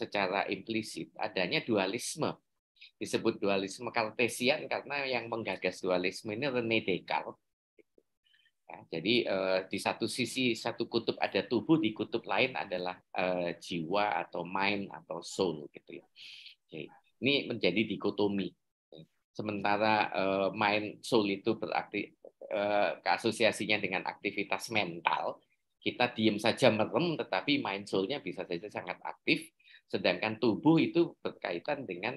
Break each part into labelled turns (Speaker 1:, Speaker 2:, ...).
Speaker 1: secara implisit adanya dualisme. Disebut dualisme Cartesian karena yang menggagas dualisme ini Rene Descartes. Ya, jadi eh, di satu sisi satu kutub ada tubuh, di kutub lain adalah eh, jiwa atau mind atau soul gitu ya. Jadi, ini menjadi dikotomi. Sementara eh, mind soul itu berarti eh, keasosiasinya dengan aktivitas mental, kita diem saja merem, tetapi mind soul-nya bisa saja sangat aktif. Sedangkan tubuh itu berkaitan dengan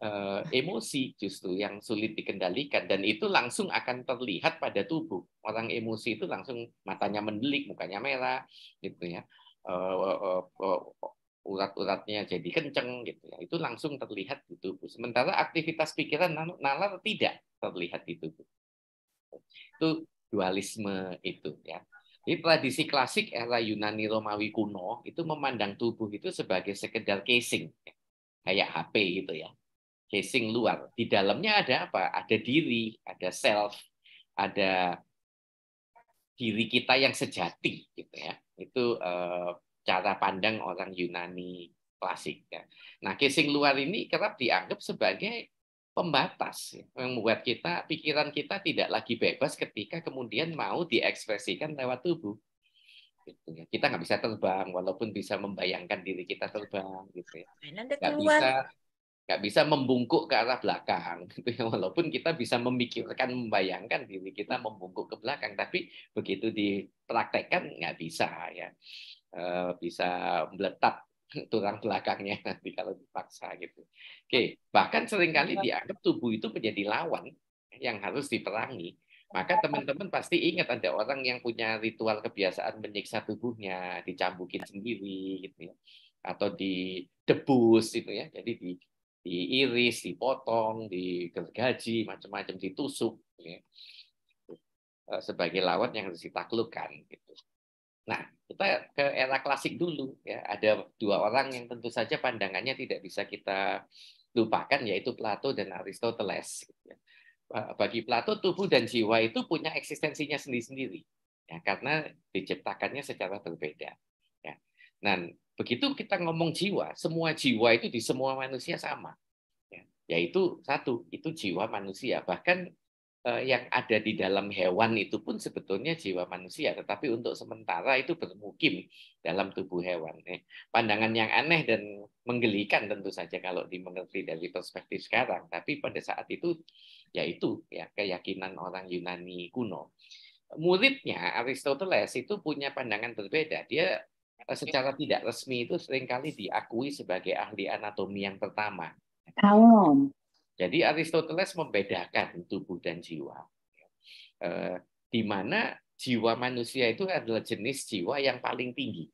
Speaker 1: uh, emosi justru yang sulit dikendalikan dan itu langsung akan terlihat pada tubuh. Orang emosi itu langsung matanya mendelik, mukanya merah gitu ya. Uh, uh, urat-uratnya jadi kenceng gitu ya. Itu langsung terlihat di tubuh. Sementara aktivitas pikiran nalar tidak terlihat di tubuh. Itu dualisme itu ya. Jadi tradisi klasik era Yunani Romawi kuno itu memandang tubuh itu sebagai sekedar casing, kayak HP gitu ya, casing luar. Di dalamnya ada apa? Ada diri, ada self, ada diri kita yang sejati gitu ya. Itu eh, cara pandang orang Yunani klasik. Ya. Nah, casing luar ini kerap dianggap sebagai pembatas ya, yang membuat kita pikiran kita tidak lagi bebas ketika kemudian mau diekspresikan lewat tubuh gitu ya. kita nggak bisa terbang walaupun bisa membayangkan diri kita terbang gitu ya
Speaker 2: nggak bisa
Speaker 1: nggak bisa membungkuk ke arah belakang gitu ya walaupun kita bisa memikirkan membayangkan diri kita membungkuk ke belakang tapi begitu dipraktekkan nggak bisa ya eh, bisa meletak tulang belakangnya nanti kalau dipaksa gitu. Oke, bahkan seringkali iya. dianggap tubuh itu menjadi lawan yang harus diperangi. Maka teman-teman pasti ingat ada orang yang punya ritual kebiasaan menyiksa tubuhnya, dicambukin sendiri gitu ya. Atau debus gitu ya. Jadi di diiris, dipotong, digergaji, macam-macam ditusuk gitu ya. Eh, sebagai lawan yang harus ditaklukkan gitu. Nah, kita ke era klasik dulu ya. Ada dua orang yang tentu saja pandangannya tidak bisa kita lupakan yaitu Plato dan Aristoteles. Eh, bagi Plato tubuh dan jiwa itu punya eksistensinya sendiri-sendiri ya karena diciptakannya secara berbeda. Ya. Nah, begitu kita ngomong jiwa, semua jiwa itu di semua manusia sama. Ya. Yaitu satu, itu jiwa manusia. Bahkan Eh, yang ada di dalam hewan itu pun sebetulnya jiwa manusia, tetapi untuk sementara itu bermukim dalam tubuh hewan. Eh, pandangan yang aneh dan menggelikan tentu saja kalau dimengerti dari perspektif sekarang, tapi pada saat itu yaitu ya keyakinan orang Yunani kuno. Muridnya Aristoteles itu punya pandangan berbeda. Dia eh, secara tidak resmi itu seringkali diakui sebagai ahli anatomi yang pertama. Jadi Aristoteles membedakan tubuh dan jiwa. Eh, di mana jiwa manusia itu adalah jenis jiwa yang paling tinggi.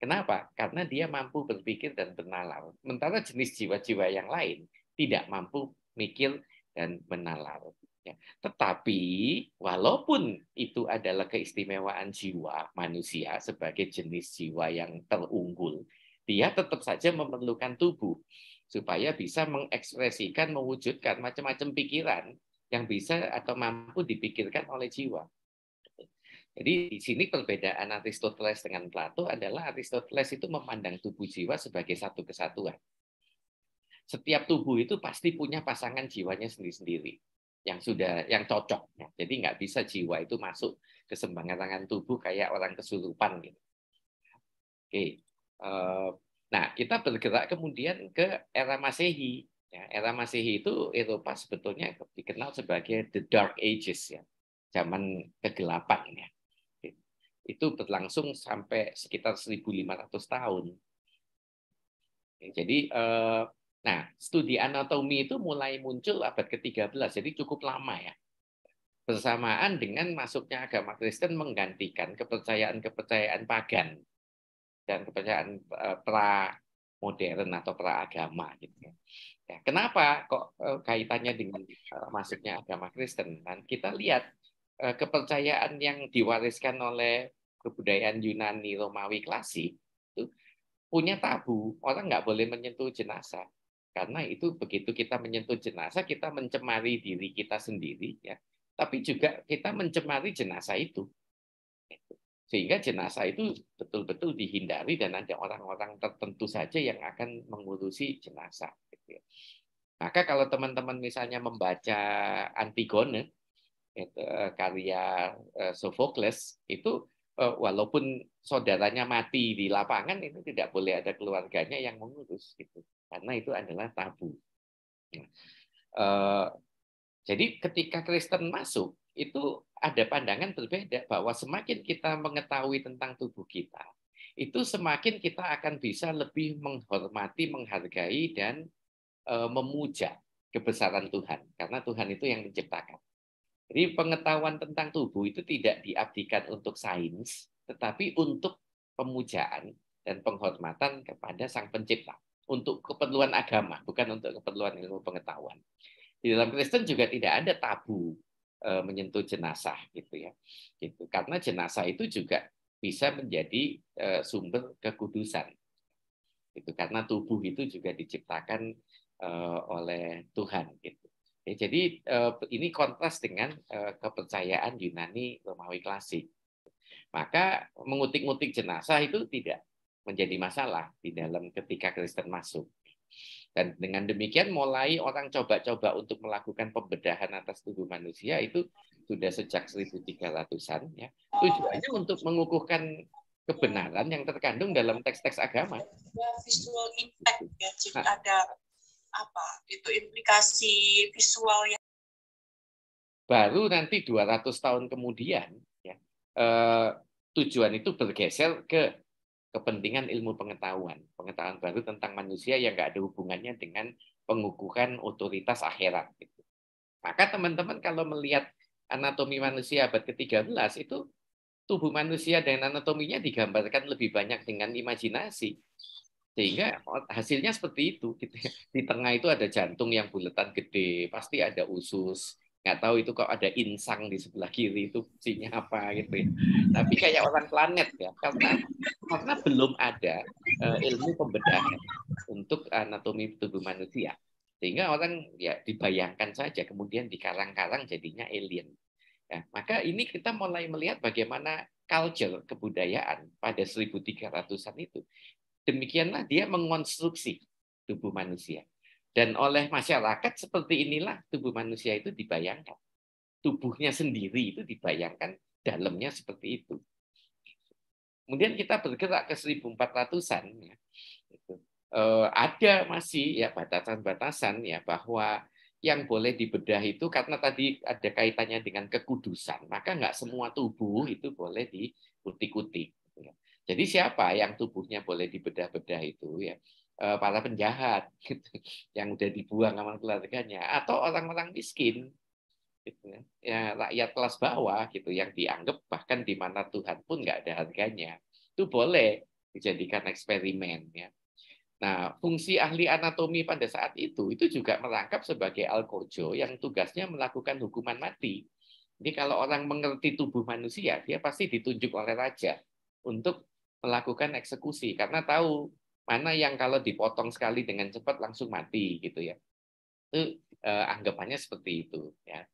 Speaker 1: Kenapa? Karena dia mampu berpikir dan bernalar. Sementara jenis jiwa-jiwa yang lain tidak mampu mikir dan menalar. Ya, tetapi walaupun itu adalah keistimewaan jiwa manusia sebagai jenis jiwa yang terunggul, dia tetap saja memerlukan tubuh supaya bisa mengekspresikan, mewujudkan macam-macam pikiran yang bisa atau mampu dipikirkan oleh jiwa. Jadi di sini perbedaan Aristoteles dengan Plato adalah Aristoteles itu memandang tubuh jiwa sebagai satu kesatuan. Setiap tubuh itu pasti punya pasangan jiwanya sendiri-sendiri yang sudah yang cocok. Nah, jadi nggak bisa jiwa itu masuk ke sembarangan tubuh kayak orang kesurupan gitu. Oke, eh, Nah, kita bergerak kemudian ke era Masehi. Ya, era Masehi itu Eropa sebetulnya dikenal sebagai the Dark Ages ya, zaman kegelapan ya. Itu berlangsung sampai sekitar 1500 tahun. Ya, jadi eh, nah, studi anatomi itu mulai muncul abad ke-13. Jadi cukup lama ya. Bersamaan dengan masuknya agama Kristen menggantikan kepercayaan-kepercayaan pagan dan kepercayaan eh, pra modern atau pra agama gitu ya. ya kenapa kok eh, kaitannya dengan eh, masuknya agama Kristen? Dan kita lihat kepercayaan yang diwariskan oleh kebudayaan Yunani Romawi klasik itu punya tabu orang nggak boleh menyentuh jenazah karena itu begitu kita menyentuh jenazah kita mencemari diri kita sendiri ya tapi juga kita mencemari jenazah itu sehingga jenazah itu betul-betul dihindari dan ada orang-orang tertentu saja yang akan mengurusi jenazah. Gitu ya. Maka kalau teman-teman misalnya membaca Antigone eh, karya eh, Sophocles itu eh, walaupun saudaranya mati di lapangan itu tidak boleh ada keluarganya yang mengurus itu karena itu adalah tabu. Nah, jadi ketika Kristen masuk itu ada pandangan berbeda bahwa semakin kita mengetahui tentang tubuh kita, itu semakin kita akan bisa lebih menghormati, menghargai, dan eh, memuja kebesaran Tuhan. Karena Tuhan itu yang menciptakan. Jadi pengetahuan tentang tubuh itu tidak diabdikan untuk sains, tetapi untuk pemujaan dan penghormatan kepada Sang Pencipta. Untuk keperluan agama, bukan untuk keperluan ilmu pengetahuan. Di dalam Kristen juga tidak ada tabu Eh, menyentuh jenazah gitu ya gitu karena jenazah itu juga bisa menjadi eh, sumber kekudusan itu karena tubuh itu juga diciptakan eh, oleh Tuhan gitu ya, jadi ini kontras dengan kepercayaan Yunani Romawi klasik maka mengutik mutik jenazah itu tidak menjadi masalah di dalam ketika Kristen masuk dan dengan demikian mulai orang coba-coba untuk melakukan pembedahan atas tubuh manusia itu sudah sejak 1300-an ya. Tujuannya untuk mengukuhkan kebenaran yang terkandung dalam teks-teks agama.
Speaker 2: Visual impact ya, jadi nah. ada apa? Itu implikasi visual yang
Speaker 1: baru nanti 200 tahun kemudian ya. Eh, tujuan itu bergeser ke kepentingan ilmu pengetahuan, pengetahuan baru tentang manusia yang nggak ada hubungannya dengan pengukuhan otoritas akhirat. Gitu. Maka teman-teman kalau melihat anatomi manusia abad ke-13 itu tubuh manusia dan anatominya digambarkan lebih banyak dengan imajinasi. Sehingga hasilnya seperti itu. Gitu. Ya. Di tengah itu ada jantung yang buletan gede, pasti ada usus, nggak tahu itu kok ada insang di sebelah kiri itu fungsinya apa gitu ya. Tapi kayak orang planet ya, karena karena belum ada uh, ilmu pembedahan untuk anatomi tubuh manusia, sehingga orang ya dibayangkan saja kemudian dikarang-karang jadinya alien. Ya, maka ini kita mulai melihat bagaimana culture kebudayaan pada 1300-an itu. Demikianlah dia mengonstruksi tubuh manusia. Dan oleh masyarakat seperti inilah tubuh manusia itu dibayangkan. Tubuhnya sendiri itu dibayangkan dalamnya seperti itu. Kemudian kita bergerak ke 1400-an. Ya. Eh, ada masih ya batasan-batasan ya bahwa yang boleh dibedah itu karena tadi ada kaitannya dengan kekudusan. Maka nggak semua tubuh itu boleh dikutik-kutik. Ya. Jadi siapa yang tubuhnya boleh dibedah-bedah itu ya Eh, para penjahat gitu, yang udah dibuang sama keluarganya atau orang-orang miskin gitu kan. ya rakyat kelas bawah gitu yang dianggap bahkan di mana Tuhan pun nggak ada harganya itu boleh dijadikan eksperimen ya nah fungsi ahli anatomi pada saat itu itu juga merangkap sebagai alkojo yang tugasnya melakukan hukuman mati jadi kalau orang mengerti tubuh manusia dia pasti ditunjuk oleh raja untuk melakukan eksekusi karena tahu mana yang kalau dipotong sekali dengan cepat langsung mati gitu ya itu eh, anggapannya seperti itu ya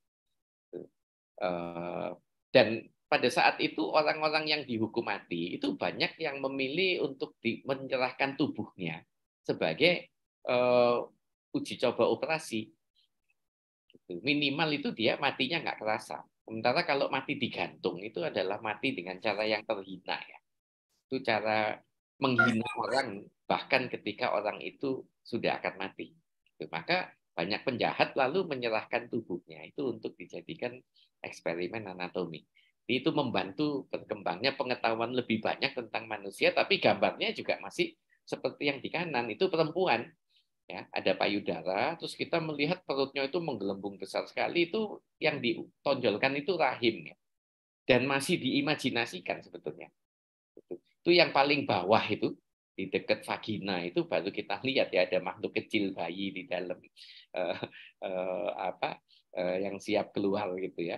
Speaker 1: eh, dan pada saat itu orang-orang yang dihukum mati itu banyak yang memilih untuk di, menyerahkan tubuhnya sebagai eh, uji coba operasi gitu. minimal itu dia matinya nggak kerasa sementara kalau mati digantung itu adalah mati dengan cara yang terhina ya itu cara menghina orang bahkan ketika orang itu sudah akan mati. Gitu. Maka banyak penjahat lalu menyerahkan tubuhnya itu untuk dijadikan eksperimen anatomi. Jadi itu membantu berkembangnya pengetahuan lebih banyak tentang manusia, tapi gambarnya juga masih seperti yang di kanan itu perempuan. Ya, ada payudara, terus kita melihat perutnya itu menggelembung besar sekali, itu yang ditonjolkan itu rahimnya Dan masih diimajinasikan sebetulnya. Gitu. Itu yang paling bawah itu, di dekat vagina itu baru kita lihat ya ada makhluk kecil bayi di dalam uh, uh, apa uh, yang siap keluar gitu ya.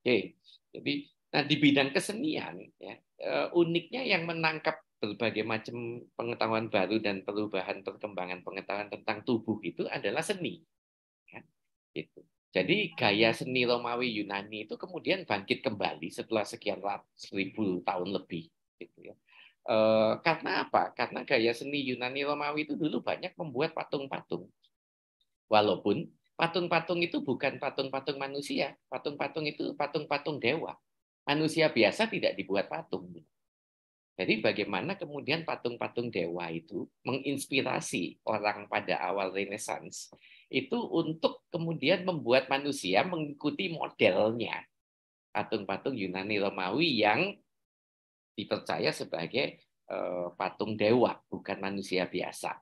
Speaker 1: Oke, jadi nah di bidang kesenian ya uh, uniknya yang menangkap berbagai macam pengetahuan baru dan perubahan perkembangan pengetahuan tentang tubuh itu adalah seni. Ya, gitu. Jadi gaya seni Romawi Yunani itu kemudian bangkit kembali setelah sekian ratus ribu tahun lebih. Gitu ya. Eh, karena apa? Karena gaya seni Yunani Romawi itu dulu banyak membuat patung-patung. Walaupun patung-patung itu bukan patung-patung manusia, patung-patung itu patung-patung dewa. Manusia biasa tidak dibuat patung. Jadi bagaimana kemudian patung-patung dewa itu menginspirasi orang pada awal Renaissance itu untuk kemudian membuat manusia mengikuti modelnya patung-patung Yunani Romawi yang dipercaya sebagai eh, patung dewa, bukan manusia biasa.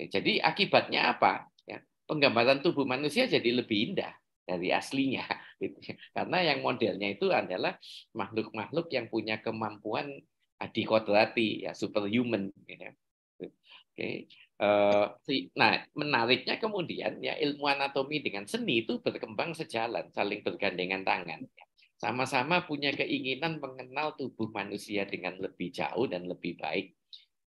Speaker 1: Jadi akibatnya apa? Ya, penggambaran tubuh manusia jadi lebih indah dari aslinya, gitu ya. karena yang modelnya itu adalah makhluk-makhluk yang punya kemampuan adikodrati, ya superhuman. Gitu ya. Oke. Eh, nah, menariknya kemudian ya ilmu anatomi dengan seni itu berkembang sejalan, saling bergandengan tangan. Sama-sama punya keinginan mengenal tubuh manusia dengan lebih jauh dan lebih baik.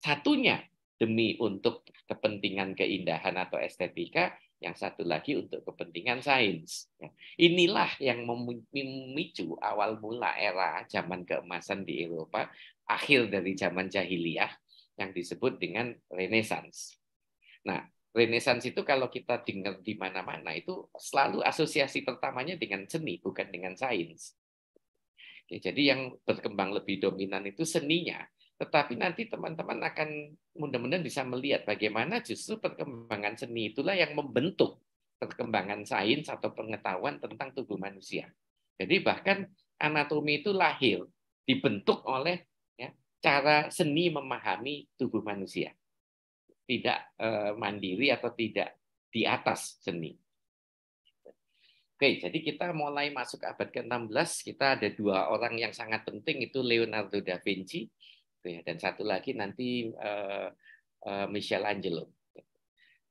Speaker 1: Satunya demi untuk kepentingan keindahan atau estetika, yang satu lagi untuk kepentingan sains. Ya, inilah yang memicu awal mula era zaman keemasan di Eropa, akhir dari zaman jahiliyah yang disebut dengan renaissance. Nah, Renaissance itu kalau kita dengar di mana-mana itu selalu asosiasi pertamanya dengan seni bukan dengan sains. jadi yang berkembang lebih dominan itu seninya, tetapi nanti teman-teman akan mudah-mudahan bisa melihat bagaimana justru perkembangan seni itulah yang membentuk perkembangan sains atau pengetahuan tentang tubuh manusia. Jadi bahkan anatomi itu lahir dibentuk oleh ya, cara seni memahami tubuh manusia tidak eh, mandiri atau tidak di atas seni. Oke, jadi kita mulai masuk abad ke-16, kita ada dua orang yang sangat penting itu Leonardo da Vinci gitu ya, dan satu lagi nanti eh, eh, Michelangelo.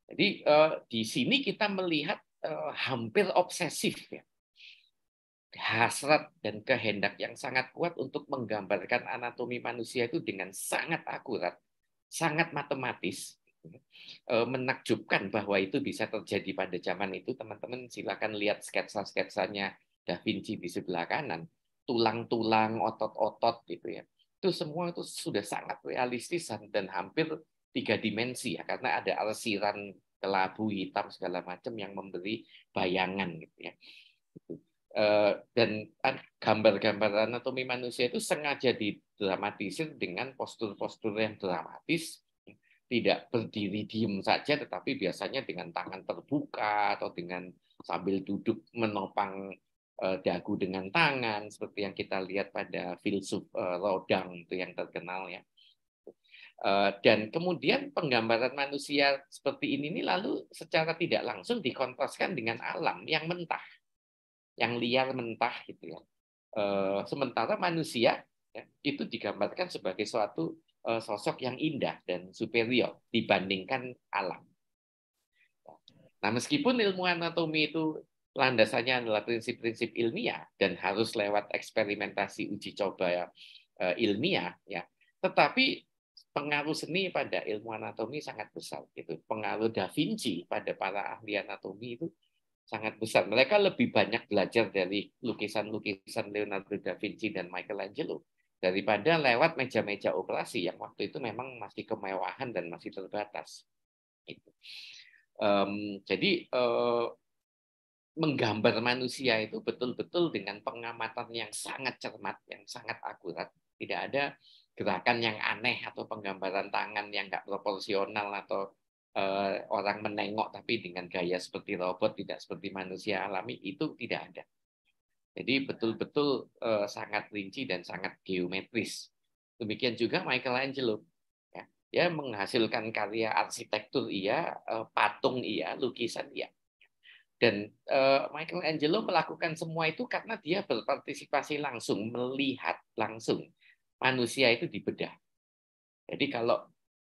Speaker 1: Jadi di sini kita melihat hampir obsesif ya hasrat dan kehendak yang sangat kuat untuk menggambarkan anatomi manusia itu dengan sangat akurat, sangat matematis, Eh, menakjubkan bahwa itu bisa terjadi pada zaman itu, teman-teman silakan lihat sketsa-sketsanya Da Vinci di sebelah kanan, tulang-tulang, otot-otot gitu ya. Itu semua itu sudah sangat realistis dan hampir tiga dimensi ya, karena ada arsiran kelabu hitam segala macam yang memberi bayangan gitu ya. Eh, dan gambar-gambar anatomi manusia itu sengaja didramatisir dengan postur-postur yang dramatis tidak berdiri diem saja, tetapi biasanya dengan tangan terbuka atau dengan sambil duduk menopang eh, dagu dengan tangan, seperti yang kita lihat pada filsuf eh, Rodang itu yang terkenal ya. Eh, dan kemudian penggambaran manusia seperti ini ini lalu secara tidak langsung dikontraskan dengan alam yang mentah, yang liar mentah gitu ya. Sementara manusia ya, itu digambarkan sebagai suatu Eh, sosok yang indah dan superior dibandingkan alam. Nah, meskipun ilmu anatomi itu landasannya adalah prinsip-prinsip ilmiah dan harus lewat eksperimentasi uji coba eh, ilmiah ya, tetapi pengaruh seni pada ilmu anatomi sangat besar gitu. Pengaruh Da Vinci pada para ahli anatomi itu sangat besar. Mereka lebih banyak belajar dari lukisan-lukisan Leonardo da Vinci dan Michelangelo daripada lewat meja-meja operasi yang waktu itu memang masih kemewahan dan masih terbatas. Gitu. jadi eh, menggambar manusia itu betul-betul dengan pengamatan yang sangat cermat, yang sangat akurat. Tidak ada gerakan yang aneh atau penggambaran tangan yang nggak proporsional atau eh, orang menengok tapi dengan gaya seperti robot, tidak seperti manusia alami itu tidak ada. Jadi betul-betul uh, sangat rinci dan sangat geometris. Demikian juga Michelangelo. Ya, dia menghasilkan karya arsitektur iya, uh, patung iya, lukisan iya. Dan uh, Michelangelo melakukan semua itu karena dia berpartisipasi langsung, melihat langsung manusia itu dibedah. Jadi kalau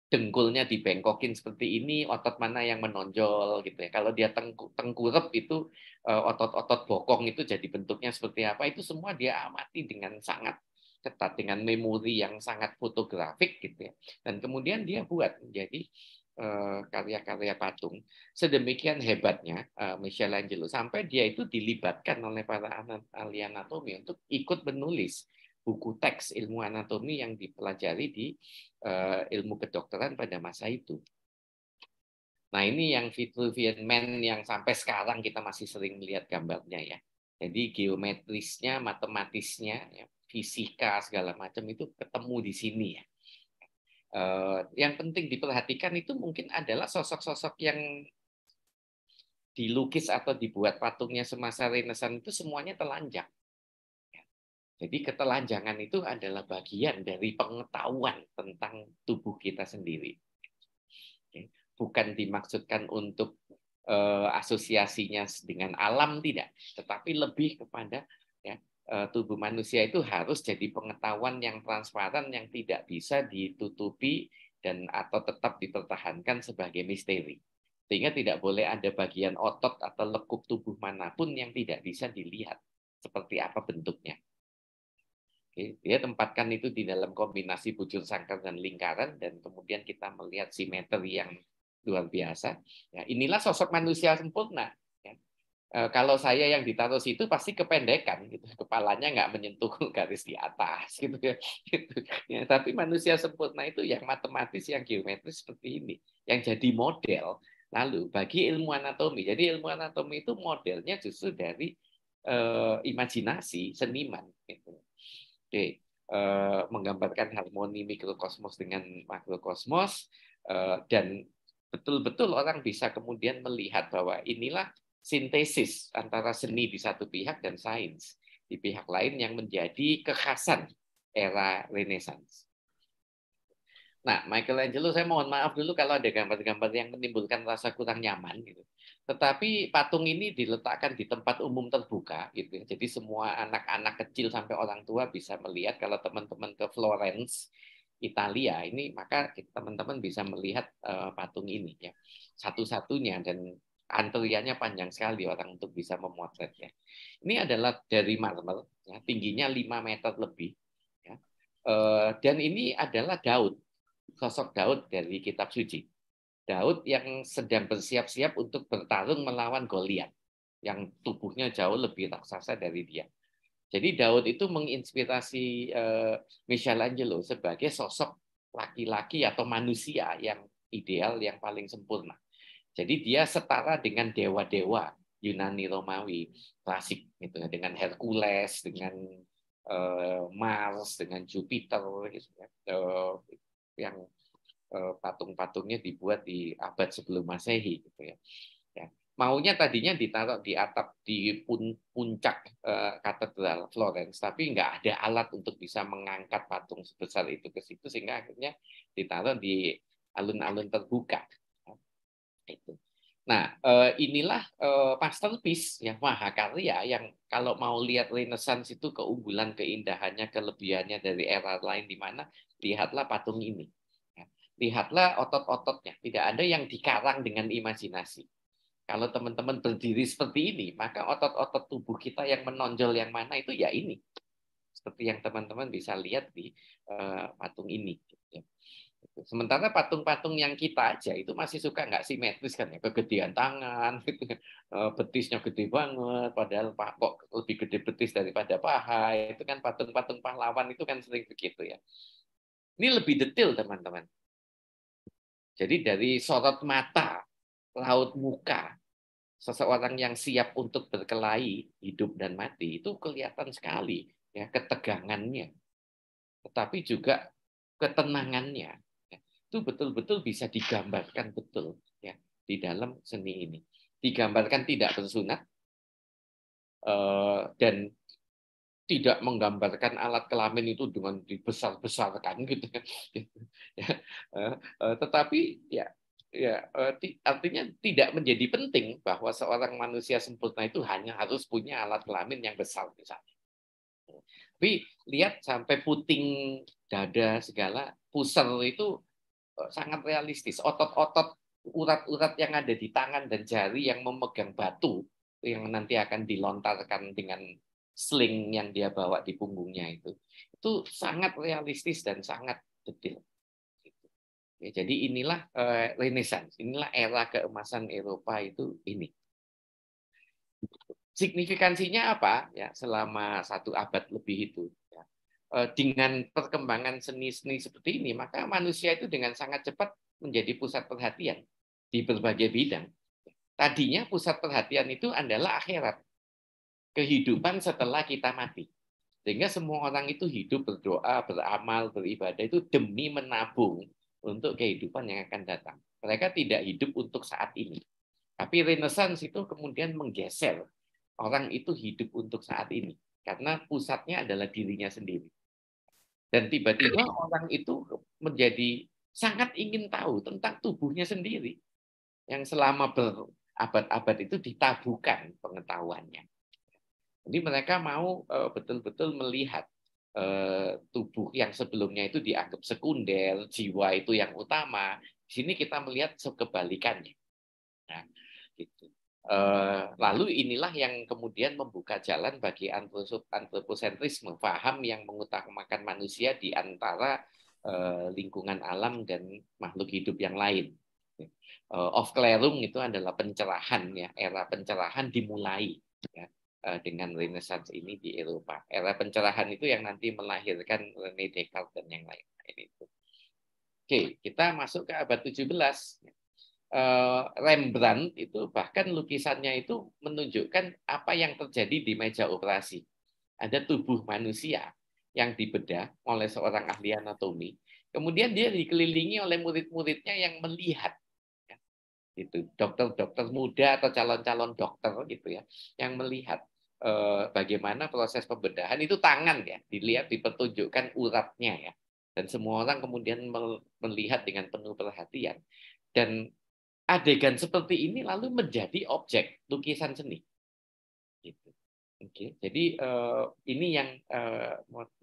Speaker 1: dengkulnya dibengkokin seperti ini, otot mana yang menonjol gitu ya. Kalau dia tengku, tengkurap itu eh, otot-otot bokong itu jadi bentuknya seperti apa, itu semua dia amati dengan sangat ketat dengan memori yang sangat fotografik gitu ya. Dan kemudian dia buat menjadi eh, karya-karya patung sedemikian hebatnya eh, Michelangelo sampai dia itu dilibatkan oleh para ahli anatomi untuk ikut menulis buku teks ilmu anatomi yang dipelajari di uh, ilmu kedokteran pada masa itu. Nah ini yang Vitruvian Man yang sampai sekarang kita masih sering melihat gambarnya ya. Jadi geometrisnya, matematisnya, ya, fisika segala macam itu ketemu di sini ya. Uh, yang penting diperhatikan itu mungkin adalah sosok-sosok yang dilukis atau dibuat patungnya semasa Renaissance itu semuanya telanjang. Jadi ketelanjangan itu adalah bagian dari pengetahuan tentang tubuh kita sendiri. Bukan dimaksudkan untuk eh, asosiasinya dengan alam tidak, tetapi lebih kepada ya, eh, tubuh manusia itu harus jadi pengetahuan yang transparan yang tidak bisa ditutupi dan atau tetap dipertahankan sebagai misteri. Sehingga tidak boleh ada bagian otot atau lekuk tubuh manapun yang tidak bisa dilihat seperti apa bentuknya dia ya tempatkan itu di dalam kombinasi bujur sangkar dan lingkaran, dan kemudian kita melihat simetri yang luar biasa. Ya, inilah sosok manusia sempurna. Ya. E, kalau saya yang ditaruh situ pasti kependekan, gitu. kepalanya nggak menyentuh garis di atas, gitu ya. Gitu kan ya. Tapi manusia sempurna itu yang matematis, yang geometris seperti ini, yang jadi model. Lalu bagi ilmu anatomi, jadi ilmu anatomi itu modelnya justru dari e, imajinasi seniman. Gitu Oke, uh, menggambarkan harmoni mikrokosmos dengan makrokosmos uh, dan betul-betul orang bisa kemudian melihat bahwa inilah sintesis antara seni di satu pihak dan sains di pihak lain yang menjadi kekhasan era Renaissance. Nah, Michelangelo, saya mohon maaf dulu kalau ada gambar-gambar yang menimbulkan rasa kurang nyaman. Gitu. Tetapi patung ini diletakkan di tempat umum terbuka, gitu. Ya. Jadi semua anak-anak kecil sampai orang tua bisa melihat. Kalau teman-teman ke Florence, Italia ini, maka teman-teman bisa melihat uh, patung ini ya, satu-satunya dan antriannya panjang sekali orang untuk bisa memotretnya. Ini adalah dari marmer, ya, tingginya 5 meter lebih. Ya. Uh, dan ini adalah Daud, sosok Daud dari kitab suci. Daud yang sedang bersiap-siap untuk bertarung melawan Goliat yang tubuhnya jauh lebih raksasa dari dia. Jadi Daud itu menginspirasi eh, Michelangelo sebagai sosok laki-laki atau manusia yang ideal yang paling sempurna. Jadi dia setara dengan dewa-dewa Yunani Romawi klasik gitu ya, dengan Hercules, dengan eh, Mars dengan Jupiter gitu, uh, yang Eh, patung-patungnya dibuat di abad sebelum masehi gitu ya. ya. Maunya tadinya ditaruh di atap di pun, puncak eh, katedral Florence, tapi nggak ada alat untuk bisa mengangkat patung sebesar itu ke situ sehingga akhirnya ditaruh di alun-alun terbuka. Ya. Itu. Nah, eh, inilah eh, masterpiece yang mahakarya yang kalau mau lihat Renaissance itu keunggulan, keindahannya, kelebihannya dari era lain di mana lihatlah patung ini lihatlah otot-ototnya. Tidak ada yang dikarang dengan imajinasi. Kalau teman-teman berdiri seperti ini, maka otot-otot tubuh kita yang menonjol yang mana itu ya ini. Seperti yang teman-teman bisa lihat di eh, patung ini. Sementara patung-patung yang kita aja itu masih suka nggak simetris kan ya, kegedean tangan, gitu. Kan. Eh, betisnya gede banget, padahal pak kok lebih gede betis daripada paha, itu kan patung-patung pahlawan itu kan sering begitu ya. Ini lebih detail teman-teman. Jadi dari sorot mata, laut muka, seseorang yang siap untuk berkelahi hidup dan mati itu kelihatan sekali ya ketegangannya. Tetapi juga ketenangannya ya, itu betul-betul bisa digambarkan betul ya di dalam seni ini. Digambarkan tidak bersunat eh, dan tidak menggambarkan alat kelamin itu dengan dibesar-besarkan gitu ya. ya eh, eh, tetapi ya ya eh, artinya tidak menjadi penting bahwa seorang manusia sempurna itu hanya harus punya alat kelamin yang besar besar. Tapi lihat sampai puting dada segala pusar itu sangat realistis. Otot-otot urat-urat yang ada di tangan dan jari yang memegang batu yang nanti akan dilontarkan dengan sling yang dia bawa di punggungnya itu itu sangat realistis dan sangat detail. Ya, jadi inilah uh, Renaissance, inilah era keemasan Eropa itu ini. Signifikansinya apa? Ya, selama satu abad lebih itu. Ya. Uh, dengan perkembangan seni-seni seperti ini, maka manusia itu dengan sangat cepat menjadi pusat perhatian di berbagai bidang. Tadinya pusat perhatian itu adalah akhirat, kehidupan setelah kita mati. Sehingga semua orang itu hidup berdoa, beramal, beribadah itu demi menabung untuk kehidupan yang akan datang. Mereka tidak hidup untuk saat ini. Tapi Renaissance itu kemudian menggeser. Orang itu hidup untuk saat ini. Karena pusatnya adalah dirinya sendiri. Dan tiba-tiba orang itu menjadi sangat ingin tahu tentang tubuhnya sendiri. Yang selama berabad-abad itu ditabukan pengetahuannya. Jadi mereka mau eh, betul-betul melihat eh, tubuh yang sebelumnya itu dianggap sekunder, jiwa itu yang utama. Di sini kita melihat sekebalikannya. Nah, gitu. Eh, lalu inilah yang kemudian membuka jalan bagi antroposentrisme, paham yang mengutamakan manusia di antara lingkungan alam dan makhluk hidup yang lain. Of Klerum itu adalah pencerahan ya, era pencerahan dimulai. Ya Eh, dengan Renaissance ini di Eropa. Era pencerahan itu yang nanti melahirkan René Descartes dan yang lain-lain itu. Oke, kita masuk ke abad 17. Eh, Rembrandt itu bahkan lukisannya itu menunjukkan apa yang terjadi di meja operasi. Ada tubuh manusia yang dibedah oleh seorang ahli anatomi. Kemudian dia dikelilingi oleh murid-muridnya yang melihat itu dokter-dokter muda atau calon-calon dokter gitu ya yang melihat eh, bagaimana proses pembedahan itu tangan ya dilihat dipertunjukkan uratnya ya dan semua orang kemudian melihat dengan penuh perhatian dan adegan seperti ini lalu menjadi objek lukisan seni gitu oke okay. jadi eh, ini yang eh,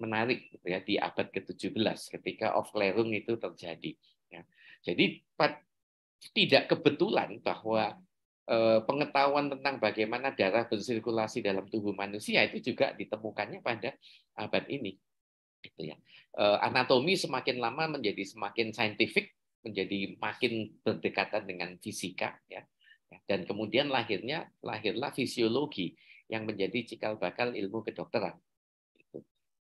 Speaker 1: menarik gitu ya di abad ke-17 ketika of itu terjadi ya. jadi tidak kebetulan bahwa eh, pengetahuan tentang bagaimana darah bersirkulasi dalam tubuh manusia itu juga ditemukannya pada abad ini. Gitu ya. eh, anatomi semakin lama menjadi semakin saintifik, menjadi makin berdekatan dengan fisika, ya. Dan kemudian lahirnya lahirlah fisiologi yang menjadi cikal bakal ilmu kedokteran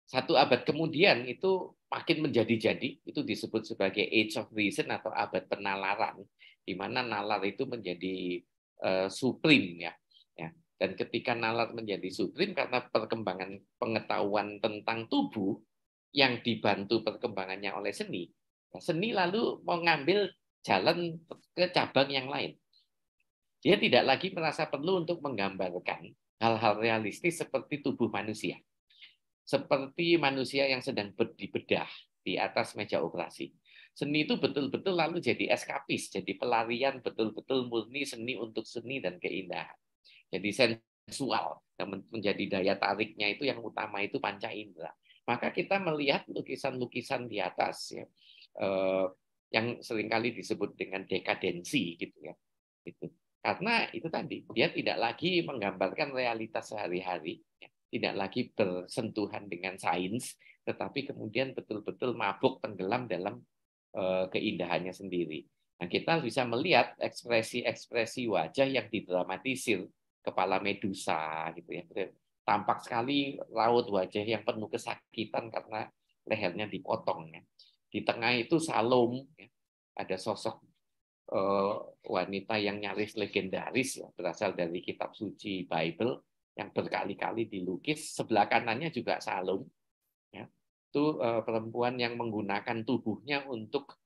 Speaker 1: satu abad kemudian itu makin menjadi-jadi, itu disebut sebagai age of reason atau abad penalaran, di mana nalar itu menjadi uh, supreme ya. ya. Dan ketika nalar menjadi supreme karena perkembangan pengetahuan tentang tubuh yang dibantu perkembangannya oleh seni, ya seni lalu mengambil jalan ke cabang yang lain. Dia tidak lagi merasa perlu untuk menggambarkan hal-hal realistis seperti tubuh manusia seperti manusia yang sedang berdibedah di atas meja operasi. Seni itu betul-betul lalu jadi eskapis, jadi pelarian betul-betul murni seni untuk seni dan keindahan. Jadi sensual yang menjadi daya tariknya itu yang utama itu panca indera. Maka kita melihat lukisan-lukisan di atas ya, eh, yang seringkali disebut dengan dekadensi gitu ya. Itu. Karena itu tadi dia tidak lagi menggambarkan realitas sehari-hari, ya tidak lagi bersentuhan dengan sains, tetapi kemudian betul-betul mabuk tenggelam dalam eh, keindahannya sendiri. Nah, kita bisa melihat ekspresi-ekspresi wajah yang didramatisir, kepala medusa gitu ya. Tampak sekali raut wajah yang penuh kesakitan karena lehernya dipotong ya. Di tengah itu Salom ya. ada sosok uh, wanita yang nyaris legendaris ya, berasal dari kitab suci Bible yang berkali-kali dilukis. Sebelah kanannya juga Salum. Ya. Itu eh, perempuan yang menggunakan tubuhnya untuk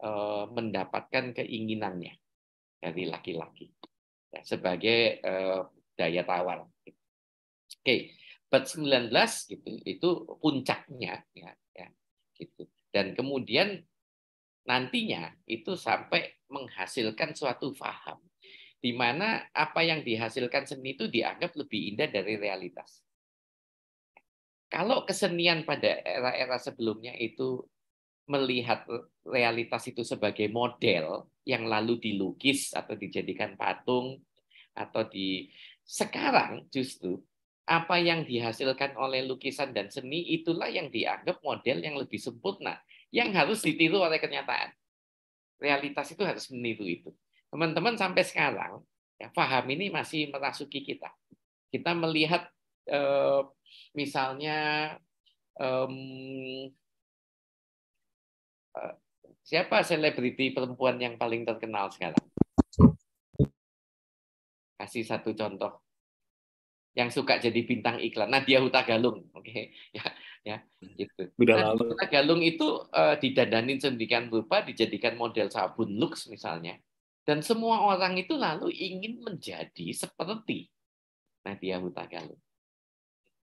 Speaker 1: eh, mendapatkan keinginannya dari laki-laki ya, sebagai eh, daya tawar. Oke, abad 19 gitu itu puncaknya ya, ya gitu. Dan kemudian nantinya itu sampai menghasilkan suatu faham di mana apa yang dihasilkan seni itu dianggap lebih indah dari realitas. Kalau kesenian pada era-era sebelumnya itu melihat realitas itu sebagai model yang lalu dilukis atau dijadikan patung atau di sekarang justru apa yang dihasilkan oleh lukisan dan seni itulah yang dianggap model yang lebih sempurna yang harus ditiru oleh kenyataan. Realitas itu harus meniru itu teman-teman sampai sekarang ya, faham ini masih merasuki kita. Kita melihat eh, misalnya eh, siapa selebriti perempuan yang paling terkenal sekarang? Kasih satu contoh yang suka jadi bintang iklan Nadia Hutagalung oke okay? ya ya gitu Nadia Hutagalung itu uh, eh, didandanin sedemikian rupa dijadikan model sabun lux misalnya dan semua orang itu lalu ingin menjadi seperti Nadia Hutagalung.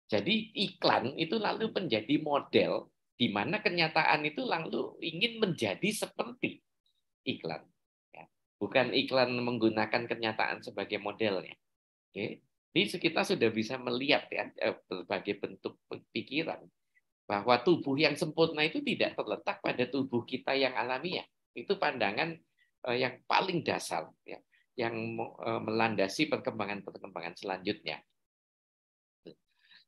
Speaker 1: Jadi iklan itu lalu menjadi model di mana kenyataan itu lalu ingin menjadi seperti iklan. Ya. Bukan iklan menggunakan kenyataan sebagai modelnya. Oke. Jadi kita sudah bisa melihat ya eh, berbagai bentuk pikiran bahwa tubuh yang sempurna itu tidak terletak pada tubuh kita yang alamiah. Itu pandangan Eh, yang paling dasar ya, yang eh, melandasi perkembangan-perkembangan selanjutnya.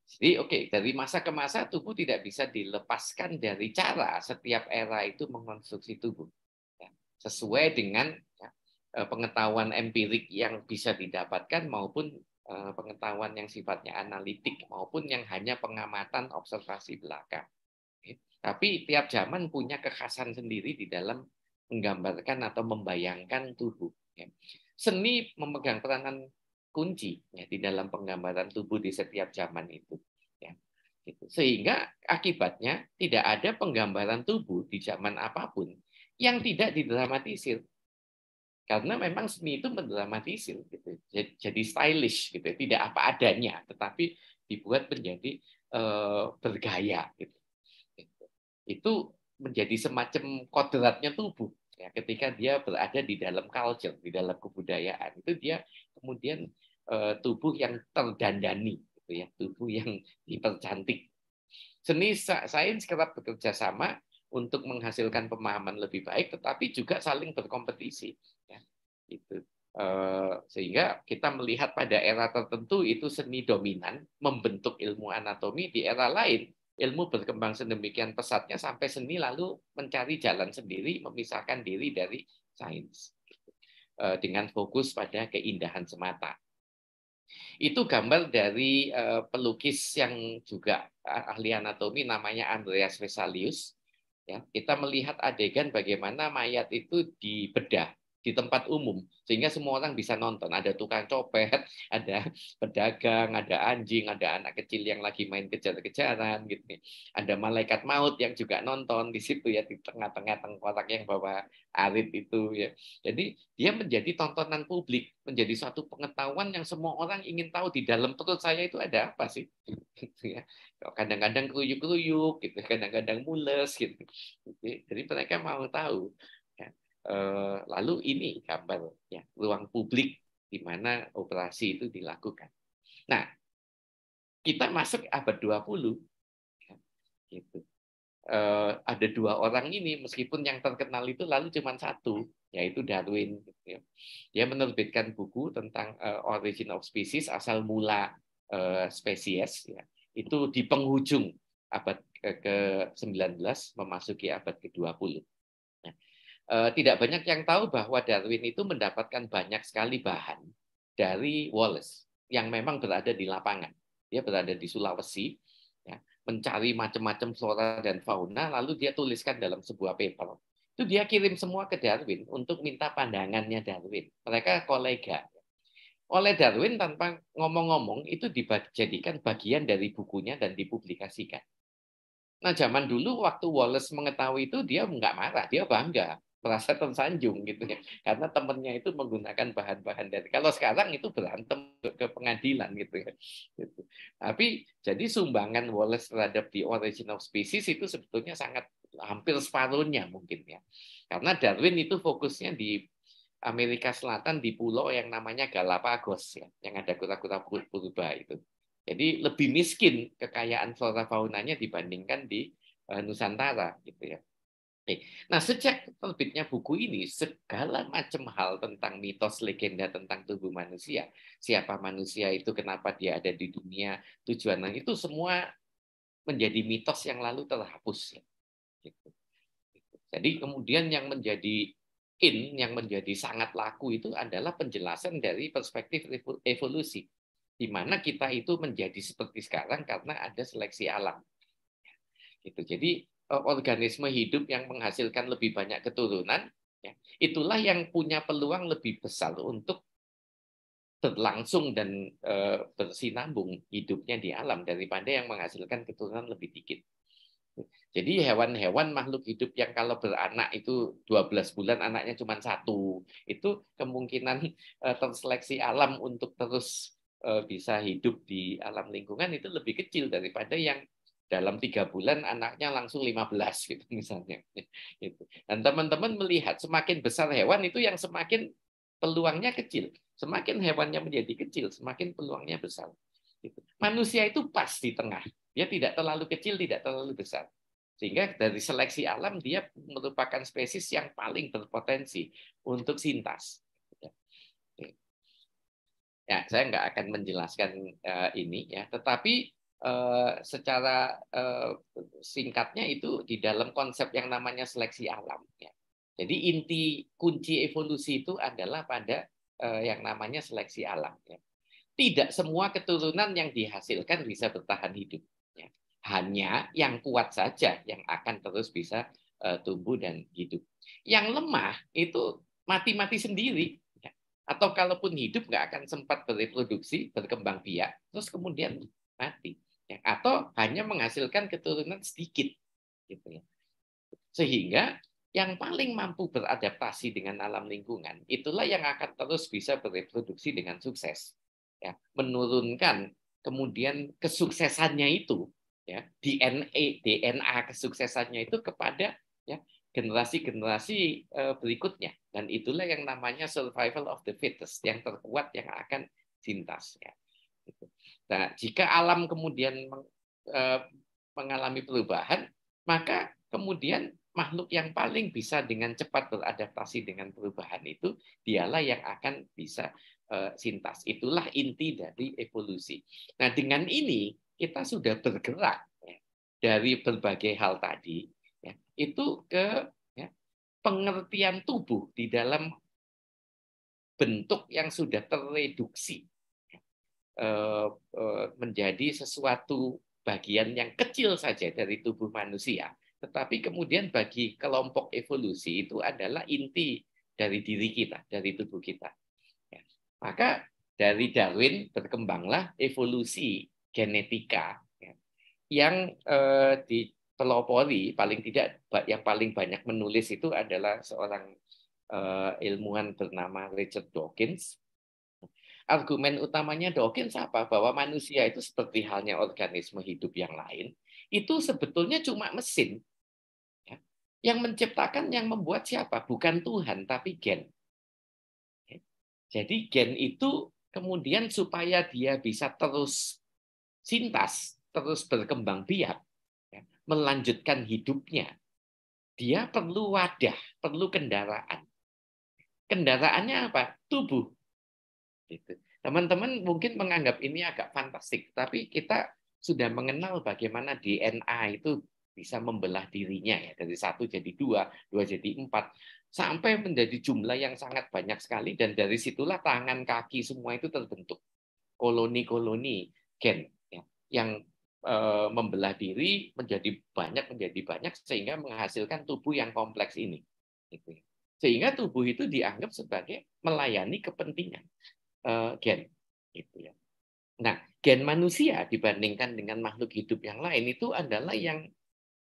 Speaker 1: Jadi oke, okay, dari masa ke masa tubuh tidak bisa dilepaskan dari cara setiap era itu mengkonstruksi tubuh. Ya, sesuai dengan ya, eh, pengetahuan empirik yang bisa didapatkan maupun uh, pengetahuan yang sifatnya analitik maupun yang hanya pengamatan observasi belaka. Tapi tiap zaman punya kekhasan sendiri di dalam menggambarkan atau membayangkan tubuh. Ya. Seni memegang peranan kunci ya, di dalam penggambaran tubuh di setiap zaman itu. Ya. Gitu. Sehingga akibatnya tidak ada penggambaran tubuh di zaman apapun yang tidak didramatisir. Karena memang seni itu mendramatisir, gitu. jadi stylish, gitu. tidak apa adanya, tetapi dibuat menjadi uh, bergaya. Gitu. gitu. Itu menjadi semacam kodratnya tubuh ya ketika dia berada di dalam culture di dalam kebudayaan itu dia kemudian eh, tubuh yang terdandani gitu ya tubuh yang dipercantik seni sains kerap bekerja sama untuk menghasilkan pemahaman lebih baik tetapi juga saling berkompetisi ya itu eh, sehingga kita melihat pada era tertentu itu seni dominan membentuk ilmu anatomi di era lain ilmu berkembang sedemikian pesatnya sampai seni lalu mencari jalan sendiri memisahkan diri dari sains e, dengan fokus pada keindahan semata. Itu gambar dari e, pelukis yang juga ahli anatomi namanya Andreas Vesalius. Ya. kita melihat adegan bagaimana mayat itu dibedah di tempat umum sehingga semua orang bisa nonton ada tukang copet ada pedagang ada anjing ada anak kecil yang lagi main kejar-kejaran gitu ada malaikat maut yang juga nonton di situ ya di tengah-tengah tengkorak yang bawa arit itu ya jadi dia menjadi tontonan publik menjadi suatu pengetahuan yang semua orang ingin tahu di dalam perut saya itu ada apa sih ya kadang-kadang kruyuk-kruyuk gitu kadang-kadang mules gitu jadi mereka mau tahu Eh, lalu ini gambar ya, ruang publik di mana operasi itu dilakukan. Nah, kita masuk abad 20. Ya, gitu. Eh, ada dua orang ini meskipun yang terkenal itu lalu cuma satu yaitu Darwin gitu ya. dia menerbitkan buku tentang uh, origin of species asal mula uh, spesies ya. itu di penghujung abad ke-19 memasuki abad ke-20 Eh, tidak banyak yang tahu bahwa Darwin itu mendapatkan banyak sekali bahan dari Wallace yang memang berada di lapangan. Dia berada di Sulawesi, ya, mencari macam-macam flora dan fauna, lalu dia tuliskan dalam sebuah paper. Itu dia kirim semua ke Darwin untuk minta pandangannya Darwin. Mereka kolega. Oleh Darwin tanpa ngomong-ngomong itu dijadikan bagian dari bukunya dan dipublikasikan. Nah, zaman dulu waktu Wallace mengetahui itu dia nggak marah, dia bangga merasa tersanjung gitu ya karena temennya itu menggunakan bahan-bahan dari kalau sekarang itu berantem ke pengadilan gitu ya gitu. tapi jadi sumbangan Wallace terhadap di origin of species itu sebetulnya sangat hampir separuhnya mungkin ya karena Darwin itu fokusnya di Amerika Selatan di pulau yang namanya Galapagos ya yang ada kura-kura purba itu jadi lebih miskin kekayaan flora faunanya dibandingkan di eh, Nusantara gitu ya Nah, sejak terbitnya buku ini, segala macam hal tentang mitos, legenda tentang tubuh manusia, siapa manusia itu, kenapa dia ada di dunia, tujuannya itu semua menjadi mitos yang lalu telah hapus. Ya. Gitu. Jadi kemudian yang menjadi in, yang menjadi sangat laku itu adalah penjelasan dari perspektif evolusi, di mana kita itu menjadi seperti sekarang karena ada seleksi alam. Ya, gitu. Jadi Eh, organisme hidup yang menghasilkan lebih banyak keturunan, ya, itulah yang punya peluang lebih besar untuk berlangsung dan e, bersinambung hidupnya di alam daripada yang menghasilkan keturunan lebih dikit. Jadi hewan-hewan makhluk hidup yang kalau beranak itu 12 bulan anaknya cuma satu, itu kemungkinan e, terseleksi alam untuk terus e, bisa hidup di alam lingkungan itu lebih kecil daripada yang dalam tiga bulan anaknya langsung 15 gitu misalnya. Gitu. Dan teman-teman melihat semakin besar hewan itu yang semakin peluangnya kecil. Semakin hewannya menjadi kecil, semakin peluangnya besar. Gitu. Manusia itu pas di tengah. Dia tidak terlalu kecil, tidak terlalu besar. Sehingga dari seleksi alam dia merupakan spesies yang paling berpotensi untuk sintas. Ya, ya saya nggak akan menjelaskan eh, ini ya, tetapi Eh, secara eh, singkatnya itu di dalam konsep yang namanya seleksi alam. Ya. Jadi inti kunci evolusi itu adalah pada eh, yang namanya seleksi alam. Ya. Tidak semua keturunan yang dihasilkan bisa bertahan hidup. Ya. Hanya yang kuat saja yang akan terus bisa tumbuh dan hidup. Yang lemah itu mati-mati sendiri. Atau kalaupun hidup nggak akan sempat bereproduksi, berkembang biak, terus kemudian mati ya, atau hanya menghasilkan keturunan sedikit gitu ya. sehingga yang paling mampu beradaptasi dengan alam lingkungan itulah yang akan terus bisa bereproduksi dengan sukses ya menurunkan kemudian kesuksesannya itu ya DNA DNA kesuksesannya itu kepada ya generasi-generasi eh, berikutnya dan itulah yang namanya survival of the fittest yang terkuat yang akan sintas ya. Gitu. Nah, jika alam kemudian eh, mengalami perubahan, maka kemudian makhluk yang paling bisa dengan cepat beradaptasi dengan perubahan itu dialah yang akan bisa eh, sintas. Itulah inti dari evolusi. Nah, dengan ini kita sudah bergerak ya, dari berbagai hal tadi ya, itu ke ya, pengertian tubuh di dalam bentuk yang sudah tereduksi Eh, eh, menjadi sesuatu bagian yang kecil saja dari tubuh manusia, tetapi kemudian bagi kelompok evolusi itu adalah inti dari diri kita, dari tubuh kita. Ya. Maka dari Darwin berkembanglah evolusi genetika ya, yang eh, dipelopori paling tidak yang paling banyak menulis itu adalah seorang eh, ilmuwan bernama Richard Dawkins argumen utamanya Dawkins apa? Bahwa manusia itu seperti halnya organisme hidup yang lain, itu sebetulnya cuma mesin. Ya. Yang menciptakan, yang membuat siapa? Bukan Tuhan, tapi gen. Ya. Jadi gen itu kemudian supaya dia bisa terus sintas, terus berkembang biak, ya, melanjutkan hidupnya, dia perlu wadah, perlu kendaraan. Kendaraannya apa? Tubuh Gitu. Teman-teman mungkin menganggap ini agak fantastik, tapi kita sudah mengenal bagaimana DNA itu bisa membelah dirinya ya dari satu jadi dua, dua jadi empat, sampai menjadi jumlah yang sangat banyak sekali dan dari situlah tangan kaki semua itu terbentuk koloni-koloni gen ya, yang e, membelah diri menjadi banyak menjadi banyak sehingga menghasilkan tubuh yang kompleks ini. Gitu. Ya. Sehingga tubuh itu dianggap sebagai melayani kepentingan. Eh, gen itu ya. Nah, gen manusia dibandingkan dengan makhluk hidup yang lain itu adalah yang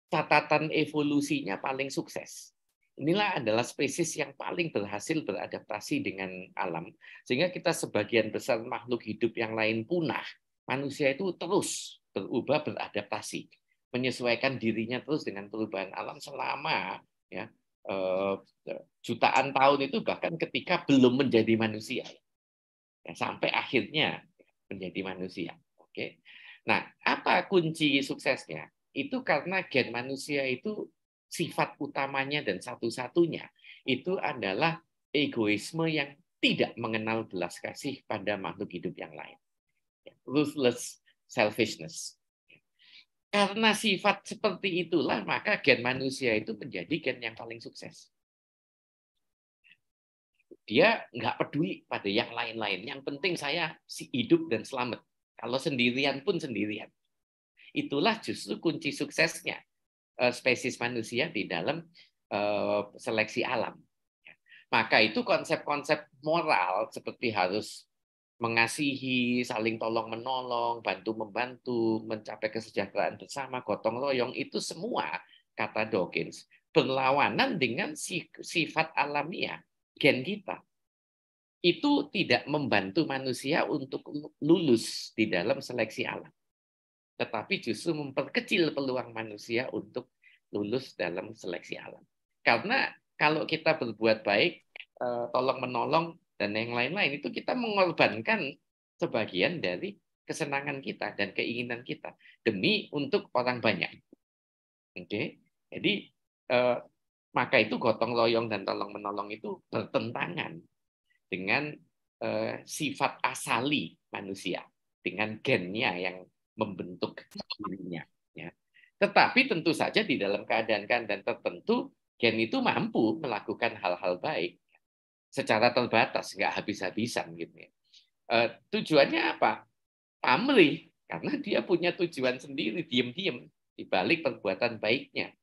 Speaker 1: catatan evolusinya paling sukses. Inilah adalah spesies yang paling berhasil beradaptasi dengan alam sehingga kita sebagian besar makhluk hidup yang lain punah. Manusia itu terus berubah beradaptasi, menyesuaikan dirinya terus dengan perubahan alam selama ya eh, jutaan tahun itu bahkan ketika belum menjadi manusia ya, sampai akhirnya menjadi manusia. Oke. Nah, apa kunci suksesnya? Itu karena gen manusia itu sifat utamanya dan satu-satunya itu adalah egoisme yang tidak mengenal belas kasih pada makhluk hidup yang lain. Ruthless selfishness. Karena sifat seperti itulah maka gen manusia itu menjadi gen yang paling sukses dia nggak peduli pada yang lain-lain. Yang penting saya si hidup dan selamat. Kalau sendirian pun sendirian. Itulah justru kunci suksesnya eh, spesies manusia di dalam eh, seleksi alam. Maka itu konsep-konsep moral seperti harus mengasihi, saling tolong menolong, bantu membantu, mencapai kesejahteraan bersama, gotong royong itu semua kata Dawkins berlawanan dengan sifat alamiah gen kita itu tidak membantu manusia untuk lulus di dalam seleksi alam. Tetapi justru memperkecil peluang manusia untuk lulus dalam seleksi alam. Karena kalau kita berbuat baik, eh, tolong menolong, dan yang lain-lain, itu kita mengorbankan sebagian dari kesenangan kita dan keinginan kita demi untuk orang banyak. Oke, okay? jadi eh, maka itu gotong royong dan tolong menolong itu bertentangan dengan eh, sifat asali manusia dengan gennya yang membentuk dirinya ya. Tetapi tentu saja di dalam keadaan kan dan tertentu gen itu mampu melakukan hal-hal baik secara terbatas, nggak habis-habisan gitu ya. E, tujuannya apa? Pamrih, karena dia punya tujuan sendiri, diem-diem, di balik perbuatan baiknya.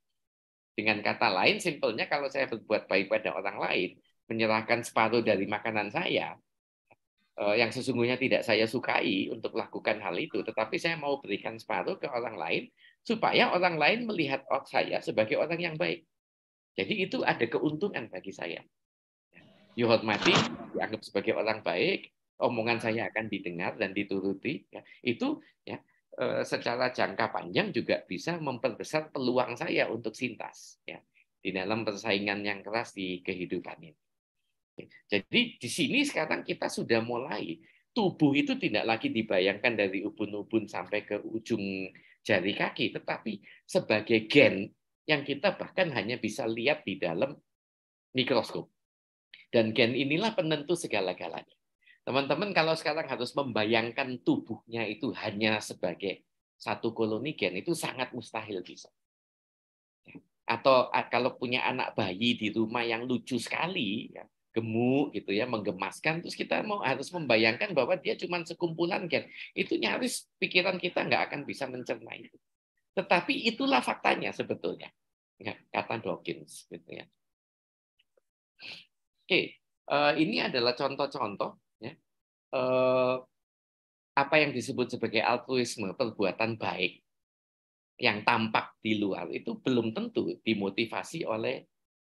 Speaker 1: Dengan kata lain, simpelnya kalau saya berbuat baik pada orang lain, menyerahkan separuh dari makanan saya, eh, yang sesungguhnya tidak saya sukai untuk melakukan hal itu, tetapi saya mau berikan separuh ke orang lain supaya orang lain melihat saya sebagai orang yang baik. Jadi itu ada keuntungan bagi saya. Ya, dihormati, dianggap sebagai orang baik, omongan saya akan didengar dan dituruti. Ya. Itu ya Eh, secara jangka panjang juga bisa memperbesar peluang saya untuk sintas ya di dalam persaingan yang keras di kehidupan ini. Ya, jadi di sini sekarang kita sudah mulai tubuh itu tidak lagi dibayangkan dari ubun-ubun sampai ke ujung jari kaki, tetapi sebagai gen yang kita bahkan hanya bisa lihat di dalam mikroskop. Dan gen inilah penentu segala-galanya. Teman-teman kalau sekarang harus membayangkan tubuhnya itu hanya sebagai satu koloni gen itu sangat mustahil bisa. Ya. Atau kalau punya anak bayi di rumah yang lucu sekali, ya, gemuk gitu ya, menggemaskan, terus kita mau harus membayangkan bahwa dia cuma sekumpulan gen. Itu nyaris pikiran kita nggak akan bisa mencerna itu. Tetapi itulah faktanya sebetulnya. Ya, kata Dawkins gitu ya. Oke, eh, ini adalah contoh-contoh Eh, apa yang disebut sebagai altruisme, perbuatan baik yang tampak di luar itu belum tentu dimotivasi oleh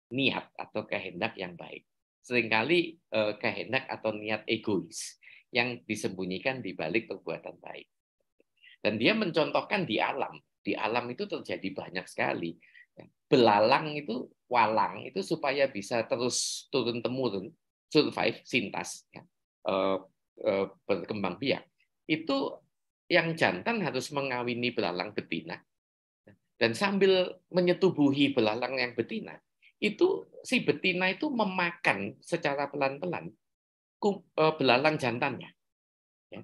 Speaker 1: niat atau kehendak yang baik. Seringkali eh, kehendak atau niat egois yang disembunyikan di balik perbuatan baik. Dan dia mencontohkan di alam. Di alam itu terjadi banyak sekali. Belalang itu, walang itu supaya bisa terus turun-temurun, survive, sintas. Ya. Eh, Eh, berkembang biak, itu yang jantan harus mengawini belalang betina. Dan sambil menyetubuhi belalang yang betina, itu si betina itu memakan secara pelan-pelan eh, belalang jantannya. Ya.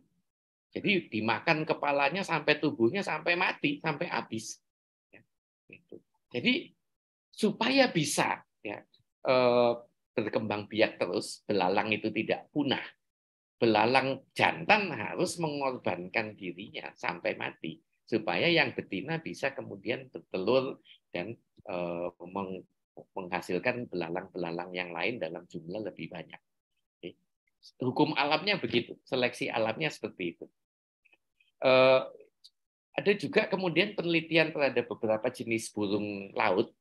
Speaker 1: Jadi dimakan kepalanya sampai tubuhnya sampai mati, sampai habis. Ya, gitu. Jadi supaya bisa ya, eh, berkembang biak terus, belalang itu tidak punah, belalang jantan harus mengorbankan dirinya sampai mati supaya yang betina bisa kemudian bertelur dan eh, menghasilkan belalang-belalang yang lain dalam jumlah lebih banyak. Hukum alamnya begitu, seleksi alamnya seperti itu. Eh, ada juga kemudian penelitian terhadap beberapa jenis burung laut.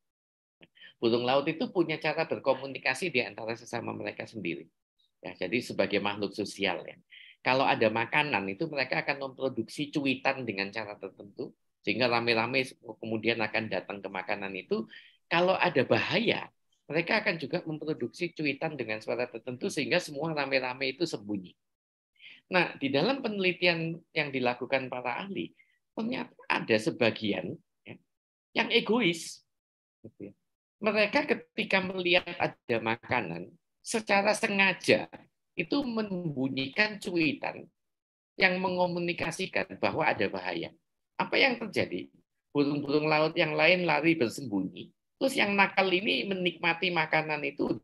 Speaker 1: Burung laut itu punya cara berkomunikasi di antara sesama mereka sendiri. Ya, jadi sebagai makhluk sosial ya. Kalau ada makanan itu mereka akan memproduksi cuitan dengan cara tertentu sehingga rame-rame kemudian akan datang ke makanan itu. Kalau ada bahaya, mereka akan juga memproduksi cuitan dengan suara tertentu sehingga semua rame-rame itu sembunyi. Nah, di dalam penelitian yang dilakukan para ahli, ternyata ada sebagian ya, yang egois. Gitu ya. Mereka ketika melihat ada makanan, secara sengaja itu membunyikan cuitan yang mengomunikasikan bahwa ada bahaya. Apa yang terjadi? Burung-burung laut yang lain lari bersembunyi. Terus yang nakal ini menikmati makanan itu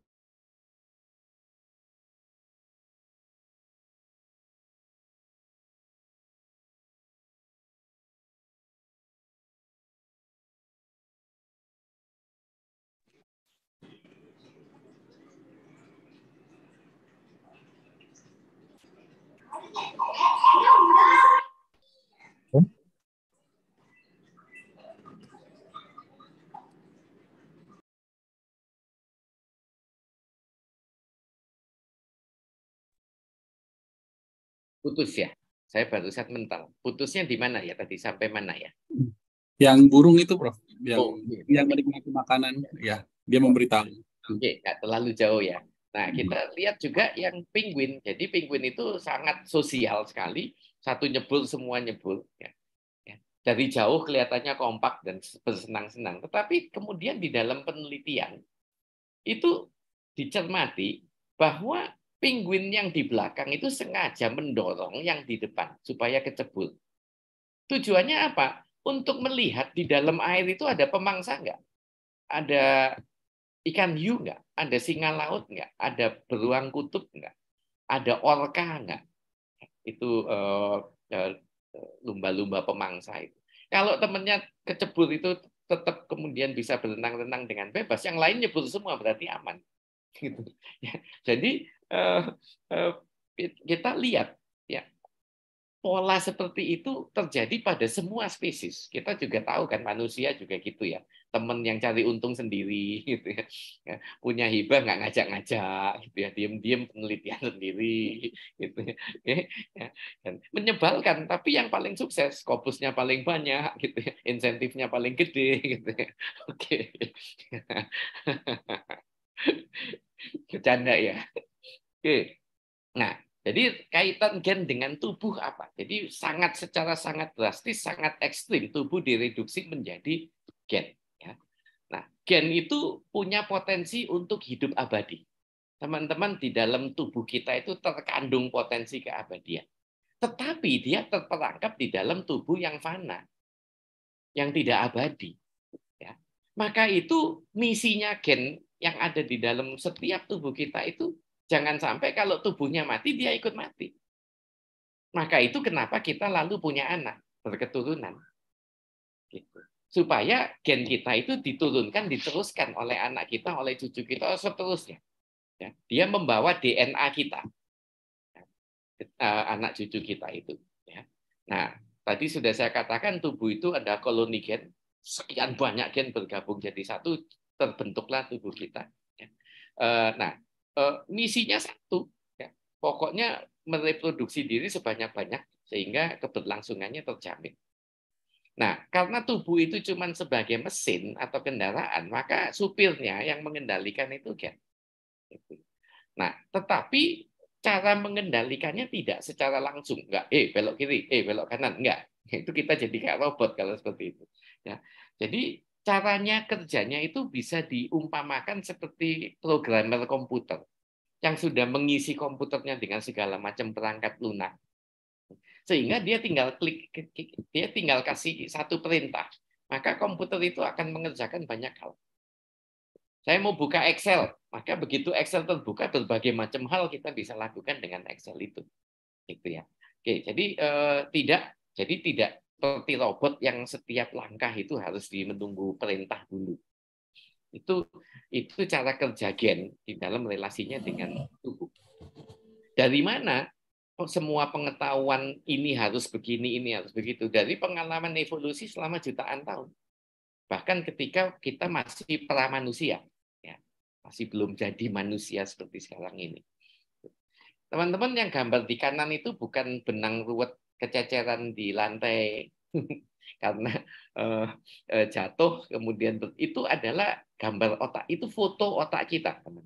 Speaker 1: putus ya. Saya baru saat mental. Putusnya di mana ya tadi sampai mana ya? Yang burung itu, Prof. Yang oh, iya. yang menikmati makanan ya, dia memberitahu. Oke, okay, nggak terlalu jauh ya. Nah, hmm. kita lihat juga yang penguin. Jadi penguin itu sangat sosial sekali. Satu nyebul, semua nyebul. Ya. ya. Dari jauh kelihatannya kompak dan bersenang-senang. Tetapi kemudian di dalam penelitian, itu dicermati bahwa Penguin yang di belakang itu sengaja mendorong yang di depan supaya kecebur. Tujuannya apa? Untuk melihat di dalam air itu ada pemangsa enggak? Ada ikan hiu enggak? Ada singa laut enggak? Ada beruang kutub enggak? Ada orka enggak? Itu eh, eh, lumba-lumba uh, pemangsa itu. Kalau temennya kecebur itu tetap kemudian bisa berenang-renang dengan bebas. Yang lain nyebur semua berarti aman. Gitu. Ya, jadi Eh, eh, kita lihat ya pola seperti itu terjadi pada semua spesies. Kita juga tahu kan manusia juga gitu ya. Temen yang cari untung sendiri gitu ya. ya. Punya hibah nggak ngajak-ngajak gitu ya. Diem-diem penelitian sendiri gitu ya. ya. Dan menyebalkan tapi yang paling sukses, kobusnya paling banyak gitu ya. Insentifnya paling gede gitu ya. Oke. Bercanda ya. Oke. Nah, jadi kaitan gen dengan tubuh apa? Jadi sangat secara sangat drastis, sangat ekstrim tubuh direduksi menjadi gen. Ya. Nah, gen itu punya potensi untuk hidup abadi. Teman-teman di dalam tubuh kita itu terkandung potensi keabadian. Tetapi dia terperangkap di dalam tubuh yang fana, yang tidak abadi. Ya. Maka itu misinya gen yang ada di dalam setiap tubuh kita itu Jangan sampai kalau tubuhnya mati, dia ikut mati. Maka itu kenapa kita lalu punya anak berketurunan. Gitu. Supaya gen kita itu diturunkan, diteruskan oleh anak kita, oleh cucu kita, oh, seterusnya. Ya, dia membawa DNA kita, ya, e, anak cucu kita itu. Ya. Nah, tadi sudah saya katakan tubuh itu ada koloni gen, sekian banyak gen bergabung jadi satu, terbentuklah tubuh kita. Ya. E, nah, Eh, misinya satu, ya. pokoknya mereproduksi diri sebanyak-banyak sehingga keberlangsungannya terjamin. Nah, karena tubuh itu cuma sebagai mesin atau kendaraan, maka supirnya yang mengendalikan itu gen. Nah, tetapi cara mengendalikannya tidak secara langsung, enggak, eh belok kiri, eh belok kanan, enggak. Itu kita jadi kayak robot kalau seperti itu. Ya. Jadi caranya kerjanya itu bisa diumpamakan seperti programmer komputer yang sudah mengisi komputernya dengan segala macam perangkat lunak. Sehingga dia tinggal klik, dia tinggal kasih satu perintah. Maka komputer itu akan mengerjakan banyak hal. Saya mau buka Excel, maka begitu Excel terbuka berbagai macam hal kita bisa lakukan dengan Excel itu. Gitu ya. Oke, jadi eh, tidak jadi tidak seperti robot yang setiap langkah itu harus menunggu perintah dulu. Itu itu cara kerja gen di dalam relasinya dengan tubuh. Dari mana oh, semua pengetahuan ini harus begini, ini harus begitu. Dari pengalaman evolusi selama jutaan tahun. Bahkan ketika kita masih pramanusia. Ya, masih belum jadi manusia seperti sekarang ini. Teman-teman yang gambar di kanan itu bukan benang ruwet kececeran di lantai karena uh, uh, jatuh kemudian itu adalah gambar otak itu foto otak kita teman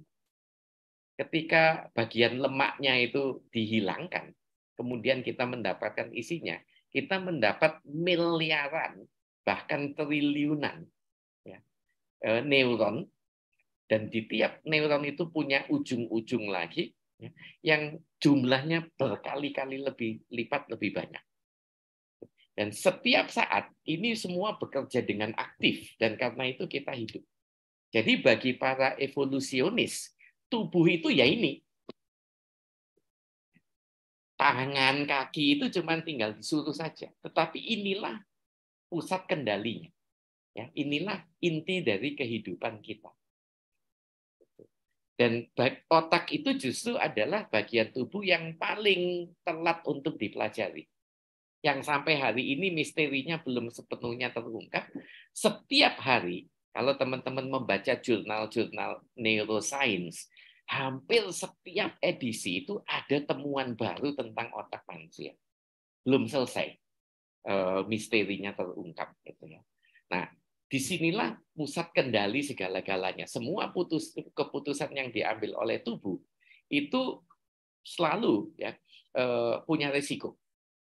Speaker 1: ketika bagian lemaknya itu dihilangkan kemudian kita mendapatkan isinya kita mendapat miliaran bahkan triliunan ya, uh, neuron dan di tiap neuron itu punya ujung-ujung lagi Ya, yang jumlahnya berkali-kali lebih lipat lebih banyak. Dan setiap saat ini semua bekerja dengan aktif dan karena itu kita hidup. Jadi bagi para evolusionis, tubuh itu ya ini. Tangan, kaki itu cuma tinggal disuruh saja. Tetapi inilah pusat kendalinya. Ya, inilah inti dari kehidupan kita. Dan otak itu justru adalah bagian tubuh yang paling telat untuk dipelajari. Yang sampai hari ini misterinya belum sepenuhnya terungkap. Setiap hari, kalau teman-teman membaca jurnal-jurnal neuroscience, hampir setiap edisi itu ada temuan baru tentang otak manusia. Belum selesai eh, misterinya terungkap. Gitu ya. Nah, disinilah pusat kendali segala-galanya. Semua putus, keputusan yang diambil oleh tubuh itu selalu ya eh, punya risiko,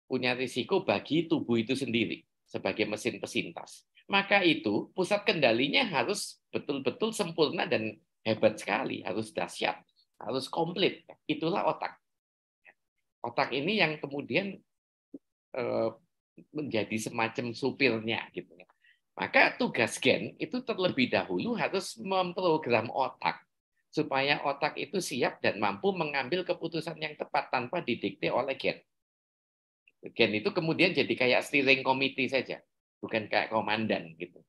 Speaker 1: punya risiko bagi tubuh itu sendiri sebagai mesin pesintas. Maka itu pusat kendalinya harus betul-betul sempurna dan hebat sekali, harus dahsyat, harus komplit. Itulah otak. Otak ini yang kemudian eh, menjadi semacam supirnya gitu ya maka tugas gen itu terlebih dahulu harus memprogram otak supaya otak itu siap dan mampu mengambil keputusan yang tepat tanpa didikte oleh gen. Gen itu kemudian jadi kayak steering committee saja, bukan kayak komandan gitu.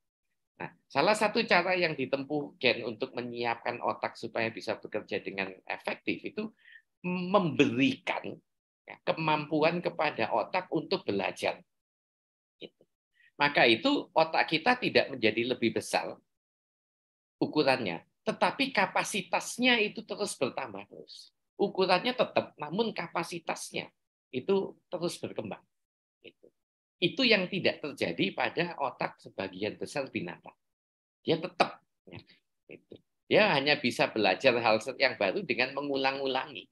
Speaker 1: Nah, salah satu cara yang ditempuh gen untuk menyiapkan otak supaya bisa bekerja dengan efektif itu memberikan ya, kemampuan kepada otak untuk belajar maka itu otak kita tidak menjadi lebih besar ukurannya, tetapi kapasitasnya itu terus bertambah terus. Ukurannya tetap, namun kapasitasnya itu terus berkembang. Gitu. Itu, yang tidak terjadi pada otak sebagian besar binatang. Dia tetap, ya, gitu. dia hanya bisa belajar hal yang baru dengan mengulang-ulangi.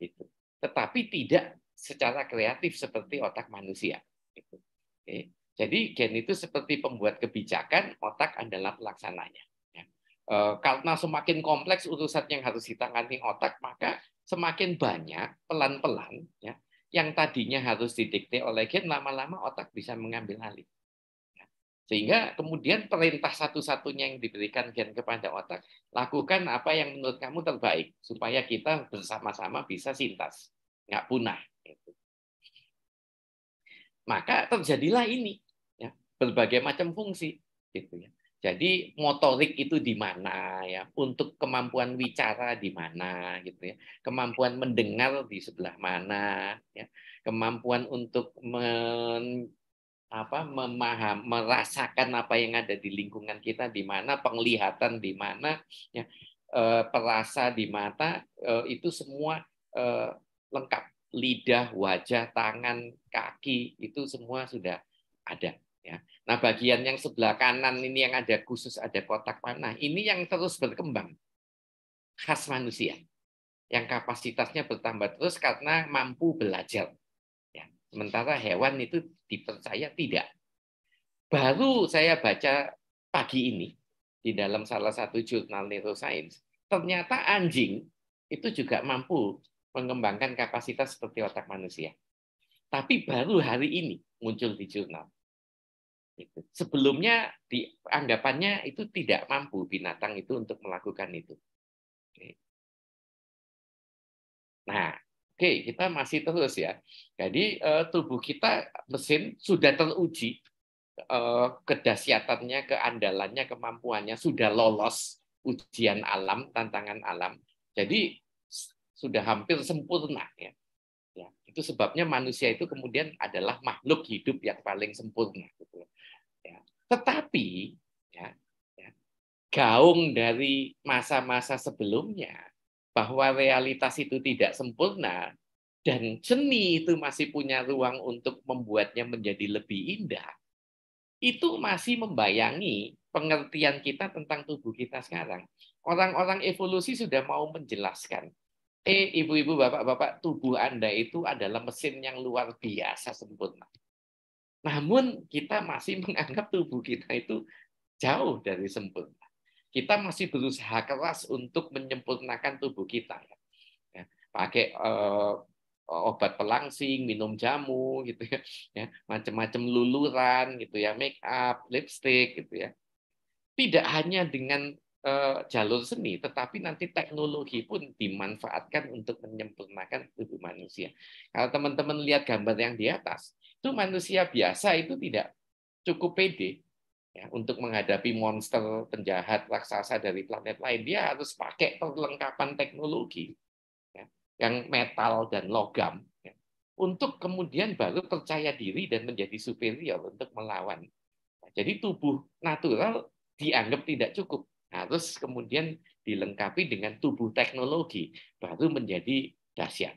Speaker 1: Gitu. Tetapi tidak secara kreatif seperti otak manusia. Jadi gen itu seperti pembuat kebijakan, otak adalah pelaksananya. Ya. E, karena semakin kompleks urusan yang harus ditangani otak, maka semakin banyak pelan-pelan ya, yang tadinya harus didikte oleh gen, lama-lama otak bisa mengambil alih. Ya. Sehingga kemudian perintah satu-satunya yang diberikan gen kepada otak, lakukan apa yang menurut kamu terbaik, supaya kita bersama-sama bisa sintas, nggak punah. Gitu. Maka terjadilah ini berbagai macam fungsi gitu ya. Jadi motorik itu di mana ya, untuk kemampuan bicara di mana gitu ya, kemampuan mendengar di sebelah mana ya, kemampuan untuk men, apa memaham merasakan apa yang ada di lingkungan kita di mana, penglihatan di mana ya, e, perasa di mata e, itu semua e, lengkap. Lidah, wajah, tangan, kaki itu semua sudah ada ya. Nah, bagian yang sebelah kanan ini yang ada khusus, ada kotak panah, nah, ini yang terus berkembang. Khas manusia. Yang kapasitasnya bertambah terus karena mampu belajar. Ya. Sementara hewan itu dipercaya tidak. Baru saya baca pagi ini, di dalam salah satu jurnal neuroscience, ternyata anjing itu juga mampu mengembangkan kapasitas seperti otak manusia. Tapi baru hari ini muncul di jurnal. Sebelumnya di anggapannya itu tidak mampu binatang itu untuk melakukan itu. Nah, oke kita masih terus ya. Jadi eh, tubuh kita mesin sudah teruji eh, kedahsyatannya, keandalannya, kemampuannya sudah lolos ujian alam, tantangan alam. Jadi sudah hampir sempurna ya. Ya, itu sebabnya manusia itu kemudian adalah makhluk hidup yang paling sempurna. Gitu. Ya. Tetapi ya, ya, gaung dari masa-masa sebelumnya bahwa realitas itu tidak sempurna dan seni itu masih punya ruang untuk membuatnya menjadi lebih indah, itu masih membayangi pengertian kita tentang tubuh kita sekarang. Orang-orang evolusi sudah mau menjelaskan, eh ibu-ibu, bapak-bapak, tubuh Anda itu adalah mesin yang luar biasa sempurna namun kita masih menganggap tubuh kita itu jauh dari sempurna. Kita masih berusaha keras untuk menyempurnakan tubuh kita. Ya. ya, pakai eh, obat pelangsing, minum jamu, gitu ya, ya macam-macam luluran, gitu ya, make up, lipstick, gitu ya. Tidak hanya dengan eh, jalur seni, tetapi nanti teknologi pun dimanfaatkan untuk menyempurnakan tubuh manusia. Kalau teman-teman lihat gambar yang di atas, itu manusia biasa itu tidak cukup pede ya, untuk menghadapi monster penjahat raksasa dari planet lain dia harus pakai perlengkapan teknologi ya, yang metal dan logam ya, untuk kemudian baru percaya diri dan menjadi superior untuk melawan jadi tubuh natural dianggap tidak cukup harus kemudian dilengkapi dengan tubuh teknologi baru menjadi dahsyat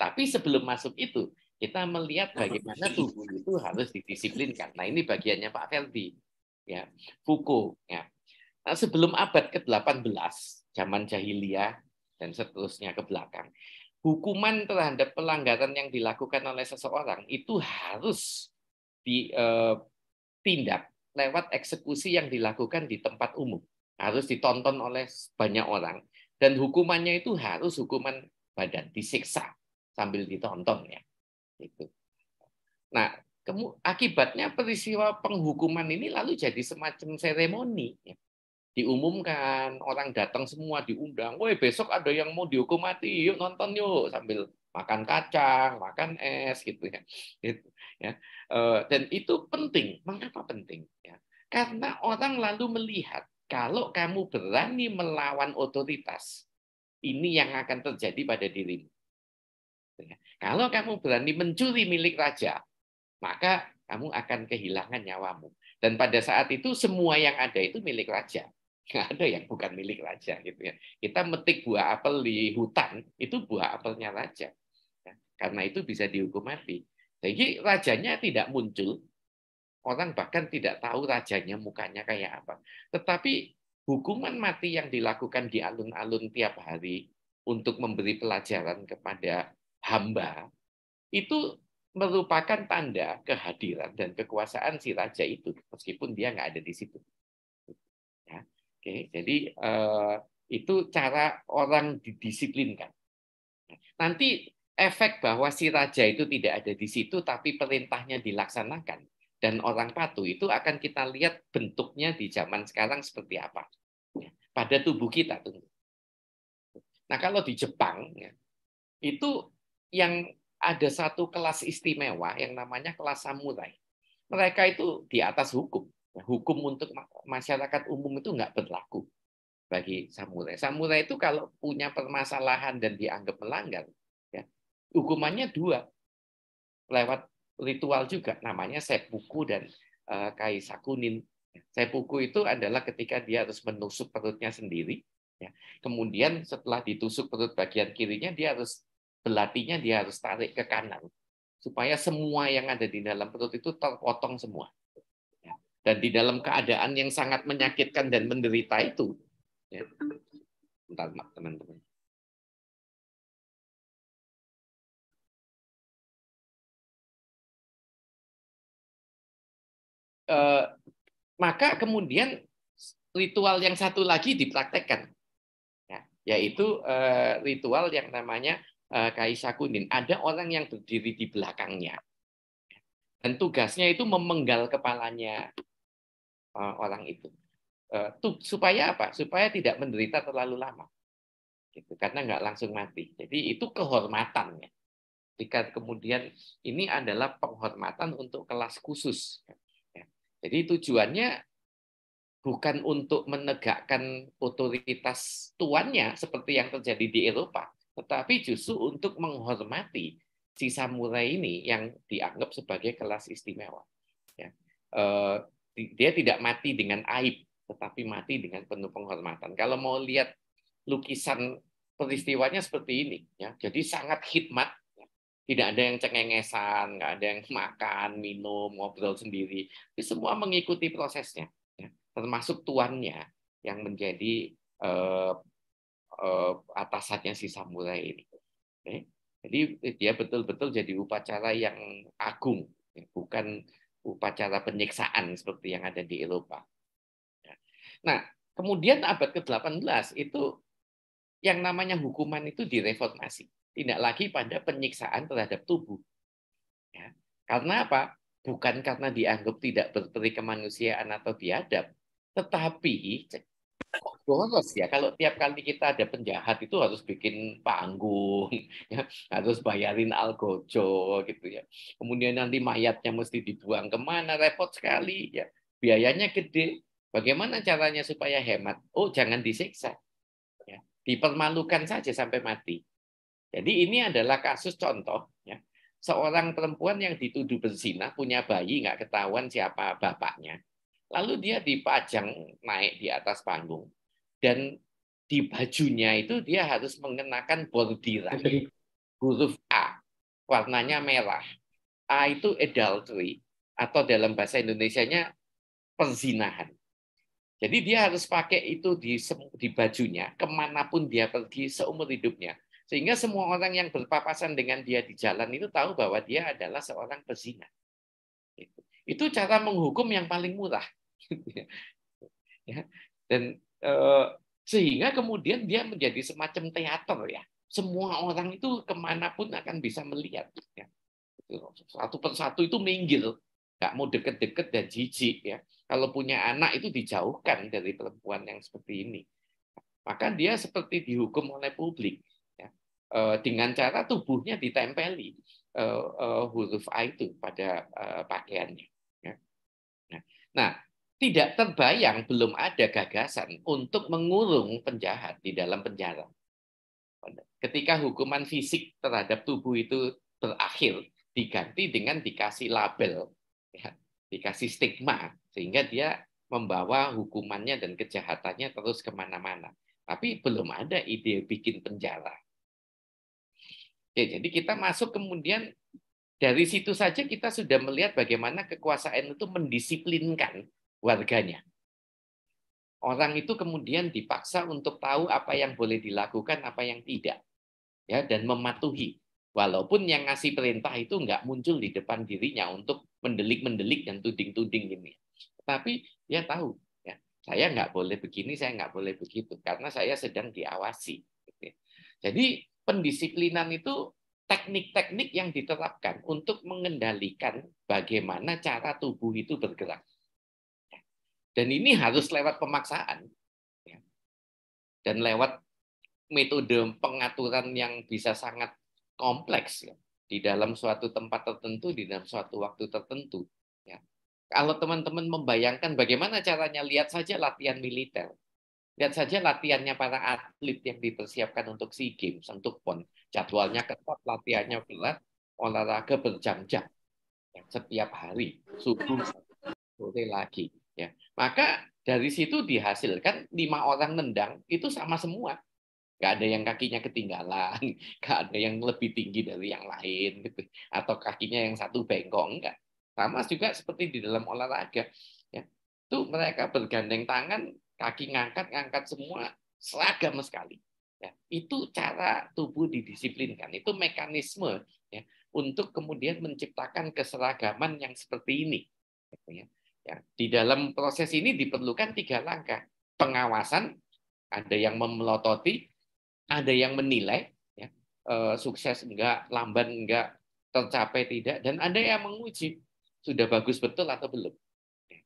Speaker 1: tapi sebelum masuk itu kita melihat nah, bagaimana tubuh itu harus didisiplinkan. Nah ini bagiannya Pak Feldi, ya Foucault. Ya. Nah, sebelum abad ke-18, zaman jahiliyah dan seterusnya ke belakang, hukuman terhadap pelanggaran yang dilakukan oleh seseorang itu harus ditindak eh, lewat eksekusi yang dilakukan di tempat umum. Harus ditonton oleh banyak orang. Dan hukumannya itu harus hukuman badan, disiksa sambil ditonton. Ya itu. Nah, akibatnya peristiwa penghukuman ini lalu jadi semacam seremoni. Ya. Diumumkan, orang datang semua diundang. Woi besok ada yang mau dihukum mati, yuk nonton yuk sambil makan kacang, makan es gitu ya. Gitu, ya. Eh, dan itu penting. Mengapa penting? Ya. Karena orang lalu melihat kalau kamu berani melawan otoritas, ini yang akan terjadi pada dirimu. Kalau kamu berani mencuri milik raja, maka kamu akan kehilangan nyawamu. Dan pada saat itu semua yang ada itu milik raja. Nggak ada yang bukan milik raja gitu ya. Kita metik buah apel di hutan, itu buah apelnya raja. Ya, karena itu bisa dihukum mati. Jadi rajanya tidak muncul, orang bahkan tidak tahu rajanya mukanya kayak apa. Tetapi hukuman mati yang dilakukan di alun-alun tiap hari untuk memberi pelajaran kepada hamba itu merupakan tanda kehadiran dan kekuasaan si raja itu meskipun dia nggak ada di situ. Ya, oke, jadi eh, itu cara orang didisiplinkan. Nanti efek bahwa si raja itu tidak ada di situ tapi perintahnya dilaksanakan dan orang patuh itu akan kita lihat bentuknya di zaman sekarang seperti apa ya, pada tubuh kita. Nah kalau di Jepang ya, itu yang ada satu kelas istimewa yang namanya kelas samurai. Mereka itu di atas hukum. Hukum untuk masyarakat umum itu nggak berlaku bagi samurai. Samurai itu kalau punya permasalahan dan dianggap melanggar, ya, hukumannya dua. Lewat ritual juga, namanya sepuku dan uh, kaisakunin. sepuku itu adalah ketika dia harus menusuk perutnya sendiri. Ya. Kemudian setelah ditusuk perut bagian kirinya, dia harus belatinya dia harus tarik ke kanan supaya semua yang ada di dalam perut itu terpotong semua. Ya. Dan di dalam keadaan yang sangat menyakitkan dan menderita itu, ya. bentar teman-teman. Uh, maka kemudian ritual yang satu lagi dipraktekkan, ya, yaitu uh, ritual yang namanya Eh, Kaisa Kunin. Ada orang yang berdiri di belakangnya. Dan tugasnya itu memenggal kepalanya eh, orang itu. Eh, supaya apa? Supaya tidak menderita terlalu lama. Gitu, karena nggak langsung mati. Jadi itu kehormatannya. Jika kemudian ini adalah penghormatan untuk kelas khusus. Ya. Jadi tujuannya bukan untuk menegakkan otoritas tuannya seperti yang terjadi di Eropa, tetapi justru untuk menghormati si samurai ini yang dianggap sebagai kelas istimewa. Ya. Uh, dia tidak mati dengan aib, tetapi mati dengan penuh penghormatan. Kalau mau lihat lukisan peristiwanya seperti ini, ya. jadi sangat khidmat. Ya. Tidak ada yang cengengesan, nggak ada yang makan, minum, ngobrol sendiri. Tapi semua mengikuti prosesnya, ya. termasuk tuannya yang menjadi eh, Eh, atasannya si samurai ini. Eh, jadi dia betul-betul jadi upacara yang agung, ya, bukan upacara penyiksaan seperti yang ada di Eropa. Ya. Nah, kemudian abad ke-18 itu yang namanya hukuman itu direformasi, tidak lagi pada penyiksaan terhadap tubuh. Ya. Karena apa? Bukan karena dianggap tidak berperi kemanusiaan atau biadab, tetapi boros ya kalau tiap kali kita ada penjahat itu harus bikin panggung ya harus bayarin algojo gitu ya kemudian nanti mayatnya mesti dibuang kemana repot sekali ya biayanya gede bagaimana caranya supaya hemat oh jangan disiksa ya dipermalukan saja sampai mati jadi ini adalah kasus contoh ya seorang perempuan yang dituduh bersinah punya bayi nggak ketahuan siapa bapaknya lalu dia dipajang naik di atas panggung dan di bajunya itu dia harus mengenakan bordiran huruf A warnanya merah A itu adultery atau dalam bahasa Indonesianya perzinahan jadi dia harus pakai itu di di bajunya kemanapun dia pergi seumur hidupnya sehingga semua orang yang berpapasan dengan dia di jalan itu tahu bahwa dia adalah seorang pezina itu cara menghukum yang paling murah ya. Dan eh, sehingga kemudian dia menjadi semacam teater ya. Semua orang itu kemanapun akan bisa melihat. Ya. Satu persatu itu minggir, nggak mau deket-deket dan jijik ya. Kalau punya anak itu dijauhkan dari perempuan yang seperti ini. Maka dia seperti dihukum oleh publik ya. e, dengan cara tubuhnya ditempeli eh, eh, huruf A itu pada pakaiannya. Ya. Nah, nah tidak terbayang belum ada gagasan untuk mengurung penjahat di dalam penjara. Ketika hukuman fisik terhadap tubuh itu berakhir, diganti dengan dikasih label, ya, dikasih stigma, sehingga dia membawa hukumannya dan kejahatannya terus kemana-mana. Tapi belum ada ide bikin penjara. Ya, jadi kita masuk kemudian dari situ saja kita sudah melihat bagaimana kekuasaan itu mendisiplinkan warganya. Orang itu kemudian dipaksa untuk tahu apa yang boleh dilakukan, apa yang tidak, ya dan mematuhi. Walaupun yang ngasih perintah itu nggak muncul di depan dirinya untuk mendelik-mendelik dan tuding-tuding ini, tapi dia tahu ya saya nggak boleh begini, saya nggak boleh begitu karena saya sedang diawasi. Jadi pendisiplinan itu teknik-teknik yang diterapkan untuk mengendalikan bagaimana cara tubuh itu bergerak. Dan ini harus lewat pemaksaan ya. dan lewat metode pengaturan yang bisa sangat kompleks ya. di dalam suatu tempat tertentu, di dalam suatu waktu tertentu. Ya. Kalau teman-teman membayangkan bagaimana caranya, lihat saja latihan militer. Lihat saja latihannya para atlet yang dipersiapkan untuk SEA Games, untuk PON. Jadwalnya ketat, latihannya berat, olahraga berjam-jam. Ya, setiap hari, subuh, sore lagi. Ya, maka dari situ dihasilkan lima orang nendang itu sama semua. nggak ada yang kakinya ketinggalan, nggak ada yang lebih tinggi dari yang lain, gitu. atau kakinya yang satu bengkok enggak. Sama juga seperti di dalam olahraga. Ya. Itu mereka bergandeng tangan, kaki ngangkat, ngangkat semua, seragam sekali. Ya, itu cara tubuh didisiplinkan, itu mekanisme ya, untuk kemudian menciptakan keseragaman yang seperti ini. Gitu ya. Ya, di dalam proses ini diperlukan tiga langkah. Pengawasan, ada yang memelototi, ada yang menilai, ya, e, sukses enggak, lamban enggak, tercapai tidak, dan ada yang menguji sudah bagus betul atau belum. Ya,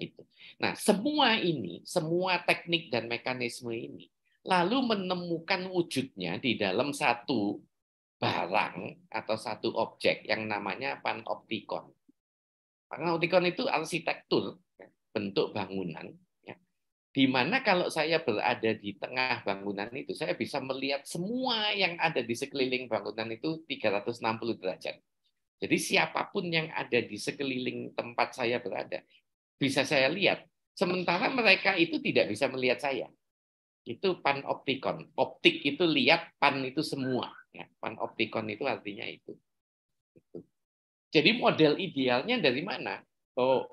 Speaker 1: itu. Nah, semua ini, semua teknik dan mekanisme ini, lalu menemukan wujudnya di dalam satu barang atau satu objek yang namanya panoptikon. Panoptikon itu arsitektur, ya, bentuk bangunan. Ya. Di mana kalau saya berada di tengah bangunan itu, saya bisa melihat semua yang ada di sekeliling bangunan itu 360 derajat. Jadi siapapun yang ada di sekeliling tempat saya berada, bisa saya lihat. Sementara mereka itu tidak bisa melihat saya. Itu panoptikon. Optik itu lihat, pan itu semua. Ya, panoptikon itu artinya itu. Jadi model idealnya dari mana? Oh,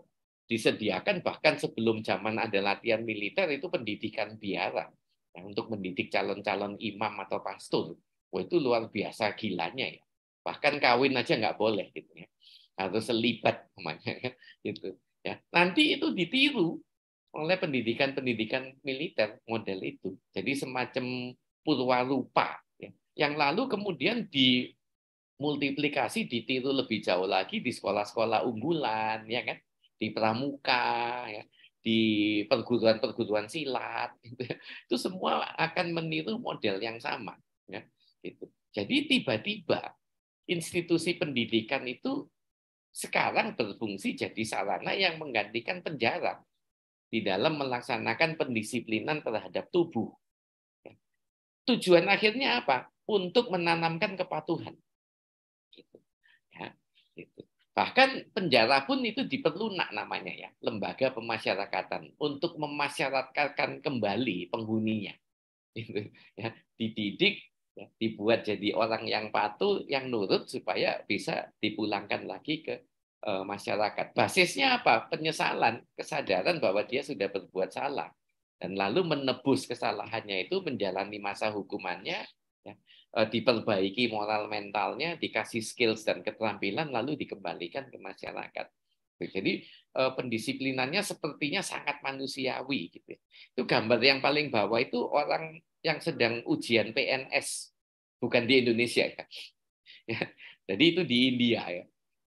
Speaker 1: disediakan bahkan sebelum zaman ada latihan militer itu pendidikan biara ya, untuk mendidik calon-calon imam atau pastor. Oh, itu luar biasa gilanya ya. Bahkan kawin aja nggak boleh gitu ya. Harus selibat namanya ya. gitu ya. Nanti itu ditiru oleh pendidikan-pendidikan militer model itu. Jadi semacam purwarupa ya. yang lalu kemudian di multiplikasi ditiru lebih jauh lagi di sekolah-sekolah unggulan ya kan di pramuka ya di perguruan-perguruan silat gitu. itu semua akan meniru model yang sama ya gitu jadi tiba-tiba institusi pendidikan itu sekarang berfungsi jadi sarana yang menggantikan penjara di dalam melaksanakan pendisiplinan terhadap tubuh ya. tujuan akhirnya apa untuk menanamkan kepatuhan Gitu. Bahkan penjara pun itu diperlunak namanya ya, lembaga pemasyarakatan untuk memasyarakatkan kembali penghuninya. Gitu. Ya, dididik, ya, dibuat jadi orang yang patuh, yang nurut supaya bisa dipulangkan lagi ke e, masyarakat. Basisnya apa? Penyesalan, kesadaran bahwa dia sudah berbuat salah dan lalu menebus kesalahannya itu menjalani masa hukumannya ya, Eh, diperbaiki moral mentalnya, dikasih skills dan keterampilan, lalu dikembalikan ke masyarakat. Jadi eh, pendisiplinannya sepertinya sangat manusiawi. Gitu. Ya. Itu gambar yang paling bawah itu orang yang sedang ujian PNS, bukan di Indonesia ya. ya. jadi itu di India ya.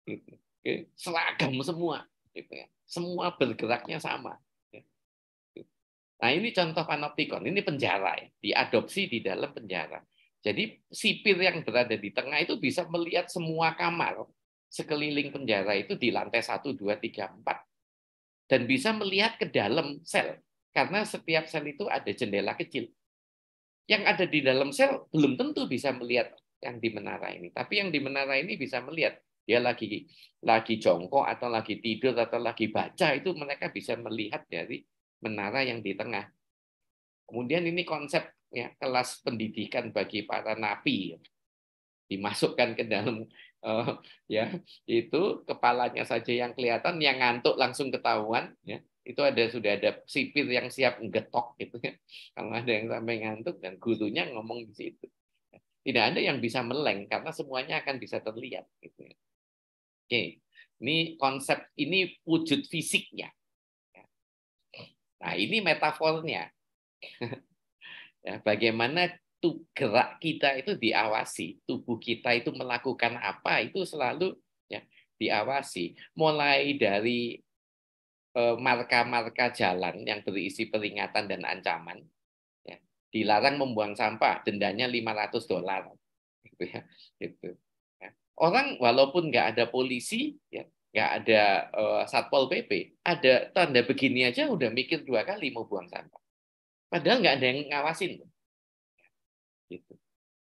Speaker 1: Gitu. Seragam semua, gitu ya. semua bergeraknya sama. Nah ini contoh panoptikon, ini penjara ya, diadopsi di dalam penjara. Jadi sipir yang berada di tengah itu bisa melihat semua kamar sekeliling penjara itu di lantai 1, 2, 3, 4. Dan bisa melihat ke dalam sel. Karena setiap sel itu ada jendela kecil. Yang ada di dalam sel belum tentu bisa melihat yang di menara ini. Tapi yang di menara ini bisa melihat. Dia lagi lagi jongkok atau lagi tidur atau lagi baca itu mereka bisa melihat dari menara yang di tengah. Kemudian ini konsep ya, kelas pendidikan bagi para napi dimasukkan ke dalam uh, ya itu kepalanya saja yang kelihatan yang ngantuk langsung ketahuan ya itu ada sudah ada sipir yang siap ngetok gitu ya kalau ada yang sampai ngantuk dan gurunya ngomong di situ tidak ada yang bisa meleng karena semuanya akan bisa terlihat gitu ya. oke ini konsep ini wujud fisiknya nah ini metafornya Ya, bagaimana tuh gerak kita itu diawasi, tubuh kita itu melakukan apa itu selalu ya diawasi. Mulai dari eh, marka-marka jalan yang berisi peringatan dan ancaman. Ya. Dilarang membuang sampah, dendanya 500 dolar. Gitu ya, gitu ya. Orang walaupun nggak ada polisi, ya, nggak ada uh, satpol pp, ada tanda begini aja udah mikir dua kali mau buang sampah. Padahal nggak ada yang ngawasin. Gitu.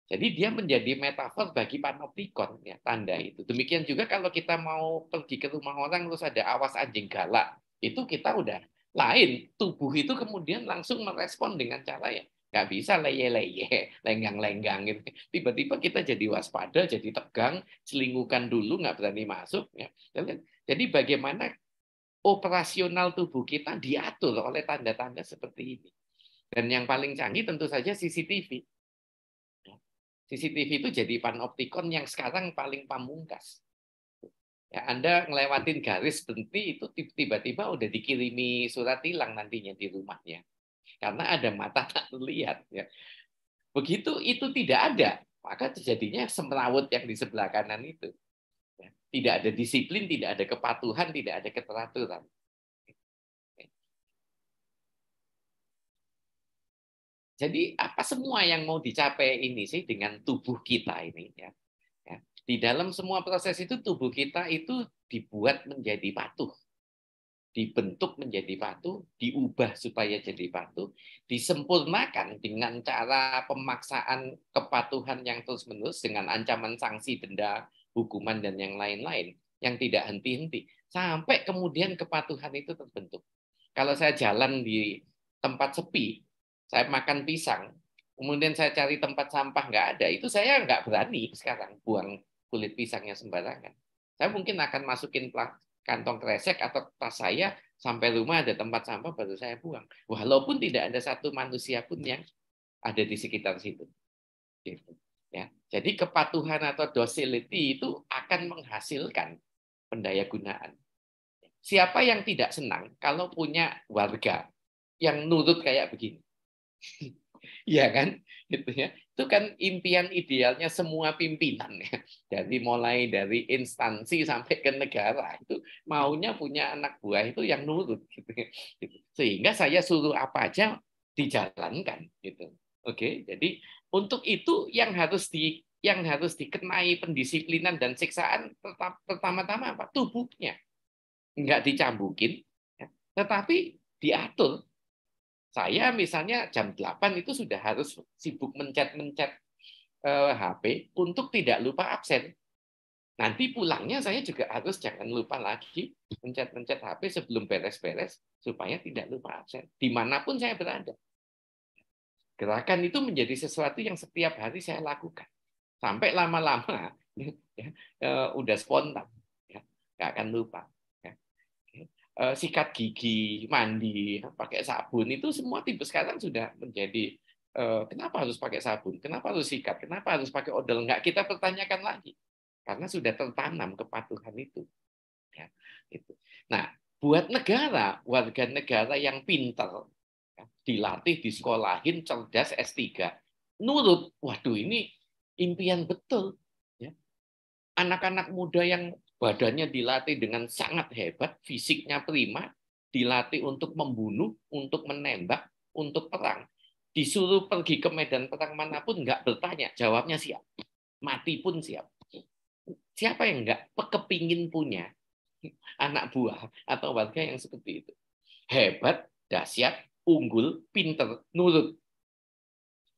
Speaker 1: Jadi dia menjadi metafor bagi panoptikon ya tanda itu. Demikian juga kalau kita mau pergi ke rumah orang terus ada awas anjing galak, itu kita udah lain. Tubuh itu kemudian langsung merespon dengan cara ya nggak bisa leye-leye, lenggang-lenggang gitu. Tiba-tiba kita jadi waspada, jadi tegang, selingkuhkan dulu nggak berani masuk. Ya. Jadi bagaimana operasional tubuh kita diatur oleh tanda-tanda seperti ini. Dan yang paling canggih tentu saja CCTV. Ya. CCTV itu jadi panoptikon yang sekarang paling pamungkas. Ya, Anda ngelewatin garis berhenti itu tiba-tiba udah dikirimi surat tilang nantinya di rumahnya. Karena ada mata tak terlihat. Ya. Begitu itu tidak ada, maka terjadinya semrawut yang di sebelah kanan itu. Ya. Tidak ada disiplin, tidak ada kepatuhan, tidak ada keteraturan. Jadi apa semua yang mau dicapai ini sih dengan tubuh kita ini ya? ya. Di dalam semua proses itu tubuh kita itu dibuat menjadi patuh. Dibentuk menjadi patuh, diubah supaya jadi patuh, disempurnakan dengan cara pemaksaan kepatuhan yang terus-menerus dengan ancaman sanksi, denda, hukuman dan yang lain-lain yang tidak henti-henti sampai kemudian kepatuhan itu terbentuk. Kalau saya jalan di tempat sepi, saya makan pisang, kemudian saya cari tempat sampah nggak ada, itu saya nggak berani sekarang buang kulit pisangnya sembarangan. Saya mungkin akan masukin kantong kresek atau tas saya sampai rumah ada tempat sampah baru saya buang. Walaupun tidak ada satu manusia pun yang ada di sekitar situ. Gitu. Ya. Jadi kepatuhan atau docility itu akan menghasilkan pendaya gunaan. Siapa yang tidak senang kalau punya warga yang nurut kayak begini? Iya kan? Gitu ya. Itu kan impian idealnya semua pimpinan ya. Dari mulai dari instansi sampai ke negara itu maunya punya anak buah itu yang nurut gitu ya. Gitu. Sehingga saya suruh apa aja dijalankan gitu. Oke, jadi untuk itu yang harus di yang harus dikenai pendisiplinan dan siksaan tetap pertama-tama apa tubuhnya nggak dicambukin ya. tetapi diatur saya misalnya jam 8 itu sudah harus sibuk mencet-mencet HP eh, untuk tidak lupa absen. Nanti pulangnya saya juga harus jangan lupa lagi mencet-mencet HP sebelum beres-beres supaya tidak lupa absen. Dimanapun saya berada. Gerakan itu menjadi sesuatu yang setiap hari saya lakukan. Sampai lama-lama ya, ya eh, udah spontan. Ya, nggak akan lupa. Eh, sikat gigi, mandi, pakai sabun itu semua tipe sekarang sudah menjadi eh, kenapa harus pakai sabun, kenapa harus sikat, kenapa harus pakai odol? Enggak kita pertanyakan lagi karena sudah tertanam kepatuhan itu. Ya, itu. Nah, buat negara, warga negara yang pintar, ya, dilatih, disekolahin, cerdas S3, nurut, waduh ini impian betul. Ya. Anak-anak muda yang badannya dilatih dengan sangat hebat, fisiknya prima, dilatih untuk membunuh, untuk menembak, untuk perang. Disuruh pergi ke medan perang manapun nggak bertanya, jawabnya siap. Mati pun siap. Siapa yang nggak kepingin punya anak buah atau warga yang seperti itu? Hebat, dahsyat, unggul, pinter, nurut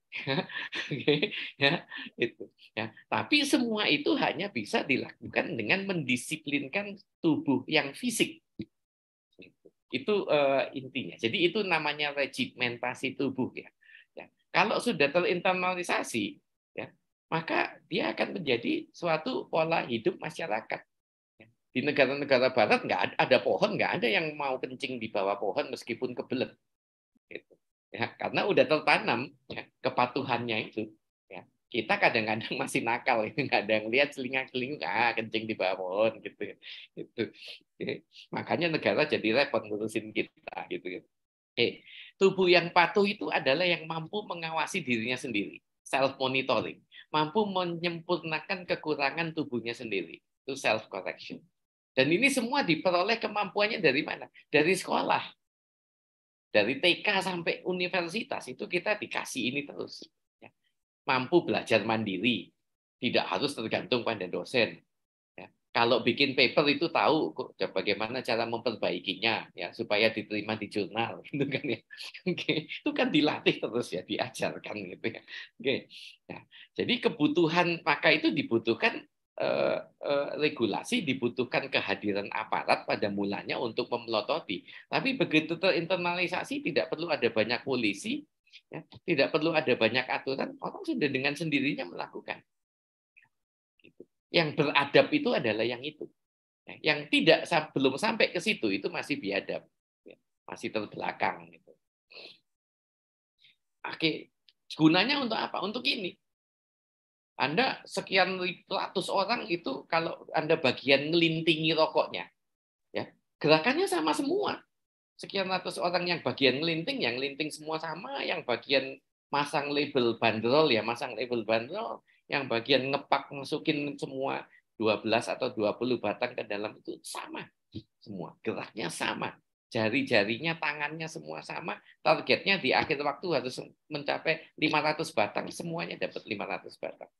Speaker 1: ya, ya itu ya tapi semua itu hanya bisa dilakukan dengan mendisiplinkan tubuh yang fisik gitu. itu, itu uh, eh, intinya jadi itu namanya regimentasi tubuh ya. ya kalau sudah terinternalisasi ya maka dia akan menjadi suatu pola hidup masyarakat ya, di negara-negara barat nggak ada, ada pohon nggak ada yang mau kencing di bawah pohon meskipun kebelet gitu ya karena udah tertanam ya, kepatuhannya itu ya kita kadang-kadang masih nakal ya kadang lihat selingan selingan ah kencing di bawah pohon gitu ya. itu makanya negara jadi repot ngurusin kita gitu eh tubuh yang patuh itu adalah yang mampu mengawasi dirinya sendiri self monitoring mampu menyempurnakan kekurangan tubuhnya sendiri itu self correction dan ini semua diperoleh kemampuannya dari mana dari sekolah dari TK sampai universitas itu kita dikasih ini terus. Ya. Mampu belajar mandiri, tidak harus tergantung pada dosen. Ya. Kalau bikin paper itu tahu kok, bagaimana cara memperbaikinya ya supaya diterima di jurnal, gitu kan ya. Oke, itu kan dilatih terus ya, diajarkan gitu ya. Oke. Nah, jadi kebutuhan maka itu dibutuhkan Eh, eh, regulasi dibutuhkan kehadiran aparat pada mulanya untuk memelototi. Tapi begitu terinternalisasi tidak perlu ada banyak polisi, ya, tidak perlu ada banyak aturan, orang sudah dengan sendirinya melakukan. Gitu. Yang beradab itu adalah yang itu. Ya, yang tidak belum sampai ke situ itu masih biadab, ya. masih terbelakang. Gitu. Oke, gunanya untuk apa? Untuk ini anda sekian ratus orang itu kalau Anda bagian ngelintingi rokoknya, ya gerakannya sama semua. Sekian ratus orang yang bagian ngelinting, yang linting semua sama, yang bagian masang label bandrol ya, masang label bandrol, yang bagian ngepak masukin semua 12 atau 20 batang ke dalam itu sama semua. Geraknya sama. Jari-jarinya, tangannya semua sama. Targetnya di akhir waktu harus mencapai 500 batang. Semuanya dapat 500 batang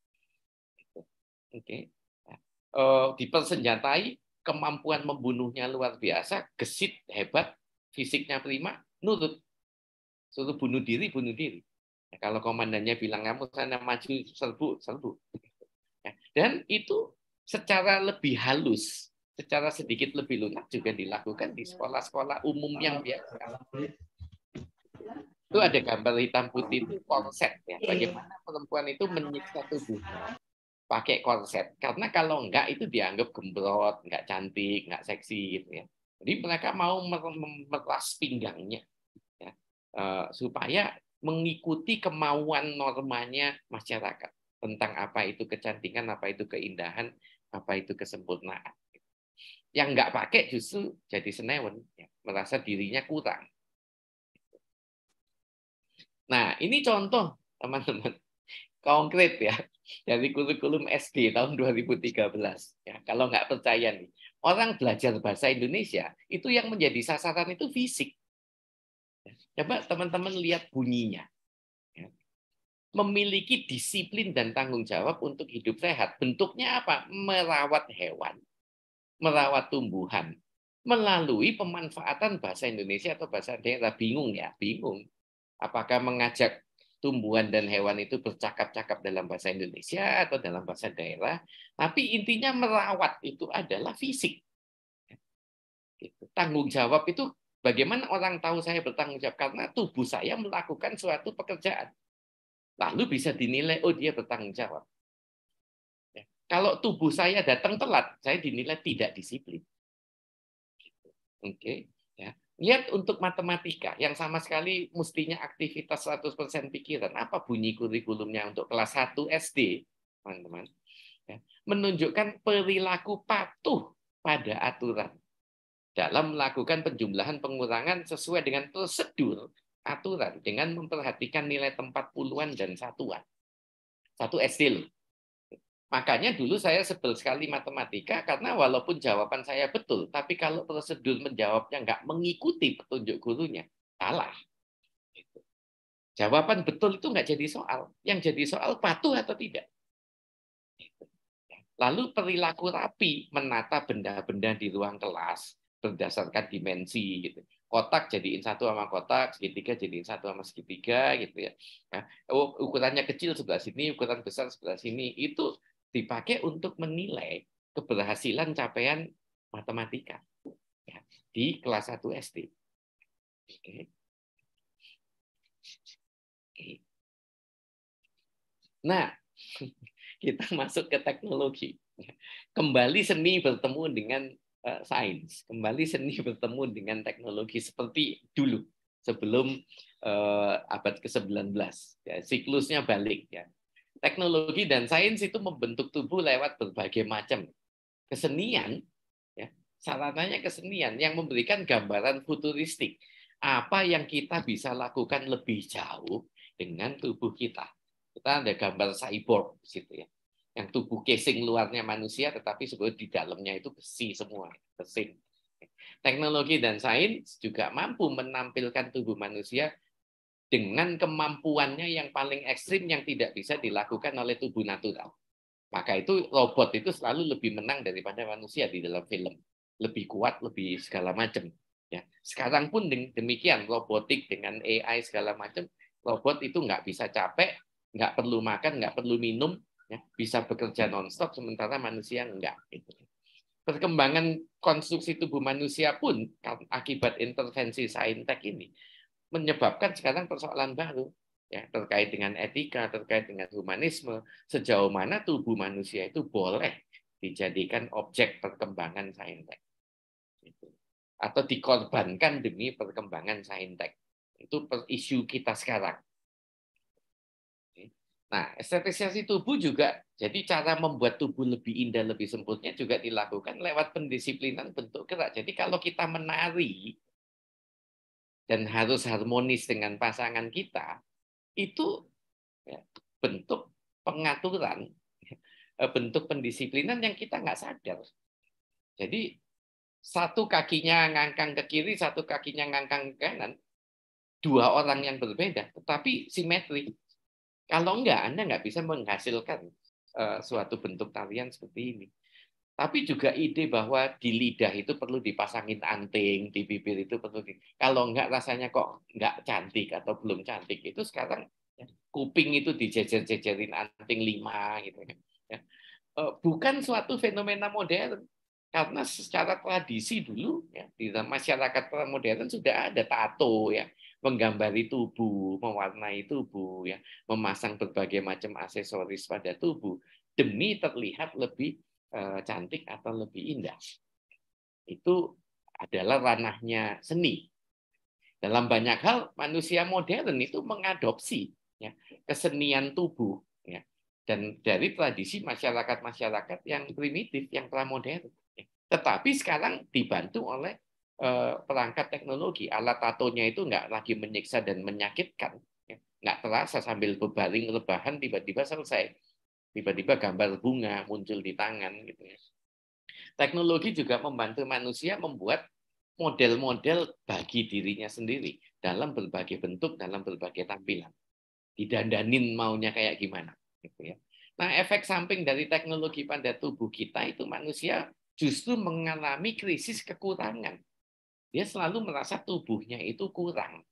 Speaker 1: okay, eh, dipersenjatai, kemampuan membunuhnya luar biasa, gesit hebat, fisiknya prima, nurut. Suruh bunuh diri, bunuh diri. Nah, kalau komandannya bilang kamu sana maju serbu, serbu. Ya, dan itu secara lebih halus, secara sedikit lebih lunak juga dilakukan di sekolah-sekolah umum yang biasa. Itu ada gambar hitam putih itu konsep ya, bagaimana perempuan itu menyiksa tubuh pakai korset karena kalau enggak itu dianggap gembrot, enggak cantik, enggak seksi gitu ya. Jadi mereka mau memeras pinggangnya ya, eh, supaya mengikuti kemauan normanya masyarakat tentang apa itu kecantikan, apa itu keindahan, apa itu kesempurnaan. Yang enggak pakai justru jadi senewen, ya, merasa dirinya kurang. Nah, ini contoh teman-teman konkret ya dari kurikulum SD tahun 2013. Ya, kalau nggak percaya nih, orang belajar bahasa Indonesia itu yang menjadi sasaran itu fisik. Ya, coba teman-teman lihat bunyinya. Ya, memiliki disiplin dan tanggung jawab untuk hidup sehat. Bentuknya apa? Merawat hewan, merawat tumbuhan, melalui pemanfaatan bahasa Indonesia atau bahasa daerah. Bingung ya, bingung. Apakah mengajak tumbuhan dan hewan itu bercakap-cakap dalam bahasa Indonesia atau dalam bahasa daerah, tapi intinya merawat itu adalah fisik. Gitu. Tanggung jawab itu bagaimana orang tahu saya bertanggung jawab karena tubuh saya melakukan suatu pekerjaan. Lalu bisa dinilai oh dia bertanggung jawab. Ya. Kalau tubuh saya datang telat, saya dinilai tidak disiplin. Gitu. Oke, okay. ya niat untuk matematika yang sama sekali mestinya aktivitas 100% pikiran. Apa bunyi kurikulumnya untuk kelas 1 SD, teman-teman? Ya, menunjukkan perilaku patuh pada aturan dalam melakukan penjumlahan pengurangan sesuai dengan prosedur aturan dengan memperhatikan nilai tempat puluhan dan satuan. Satu SD loh. Makanya dulu saya sebel sekali matematika karena walaupun jawaban saya betul, tapi kalau prosedur menjawabnya nggak mengikuti petunjuk gurunya, salah. Gitu. Jawaban betul itu nggak jadi soal. Yang jadi soal patuh atau tidak. Gitu. Lalu perilaku rapi menata benda-benda di ruang kelas berdasarkan dimensi. Gitu. Kotak jadiin satu sama kotak, segitiga jadiin satu sama segitiga, gitu ya. oh, ukurannya kecil sebelah sini, ukuran besar sebelah sini. Itu dipakai untuk menilai keberhasilan capaian matematika ya, di kelas 1 SD. Oke. Oke. Nah, kita masuk ke teknologi. Kembali seni bertemu dengan uh, sains, kembali seni bertemu dengan teknologi seperti dulu sebelum uh, abad ke-19. Ya, siklusnya balik ya teknologi dan sains itu membentuk tubuh lewat berbagai macam kesenian ya sarananya kesenian yang memberikan gambaran futuristik apa yang kita bisa lakukan lebih jauh dengan tubuh kita kita ada gambar cyborg situ ya yang tubuh casing luarnya manusia tetapi sebenarnya di dalamnya itu besi semua mesin teknologi dan sains juga mampu menampilkan tubuh manusia dengan kemampuannya yang paling ekstrim yang tidak bisa dilakukan oleh tubuh natural. Maka itu robot itu selalu lebih menang daripada manusia di dalam film. Lebih kuat, lebih segala macam. Ya. Sekarang pun demikian, robotik dengan AI segala macam, robot itu nggak bisa capek, nggak perlu makan, nggak perlu minum, ya. bisa bekerja nonstop, sementara manusia nggak. Gitu. Perkembangan konstruksi tubuh manusia pun kan, akibat intervensi saintek ini menyebabkan sekarang persoalan baru ya terkait dengan etika, terkait dengan humanisme, sejauh mana tubuh manusia itu boleh dijadikan objek perkembangan saintek. Gitu. Atau dikorbankan demi perkembangan saintek. Itu per isu kita sekarang. Nah, estetisasi tubuh juga, jadi cara membuat tubuh lebih indah, lebih sempurna juga dilakukan lewat pendisiplinan bentuk gerak. Jadi kalau kita menari, dan harus harmonis dengan pasangan kita itu ya, bentuk pengaturan eh, bentuk pendisiplinan yang kita nggak sadar jadi satu kakinya ngangkang ke kiri satu kakinya ngangkang ke kanan dua orang yang berbeda tetapi simetri kalau enggak anda nggak bisa menghasilkan eh, suatu bentuk tarian seperti ini tapi juga ide bahwa di lidah itu perlu dipasangin anting, di bibir itu perlu di, kalau enggak rasanya kok enggak cantik atau belum cantik itu sekarang ya, kuping itu dijejer-jejerin anting lima gitu kan, Ya. E, bukan suatu fenomena modern karena secara tradisi dulu ya, di masyarakat modern sudah ada tato ya menggambari tubuh, mewarnai tubuh ya, memasang berbagai macam aksesoris pada tubuh demi terlihat lebih Eh, cantik atau lebih indah. Itu adalah ranahnya seni. Dalam banyak hal manusia modern itu mengadopsi ya, kesenian tubuh ya, dan dari tradisi masyarakat-masyarakat yang primitif, yang pramodern. Ya. Tetapi sekarang dibantu oleh eh, perangkat teknologi, alat tatonya itu nggak lagi menyiksa dan menyakitkan, ya. nggak terasa sambil berbaring rebahan tiba-tiba selesai tiba-tiba gambar bunga muncul di tangan gitu ya. Teknologi juga membantu manusia membuat model-model bagi dirinya sendiri dalam berbagai bentuk, dalam berbagai tampilan. Didandanin maunya kayak gimana gitu ya. Nah, efek samping dari teknologi pada tubuh kita itu manusia justru mengalami krisis kekurangan. Dia selalu merasa tubuhnya itu kurang.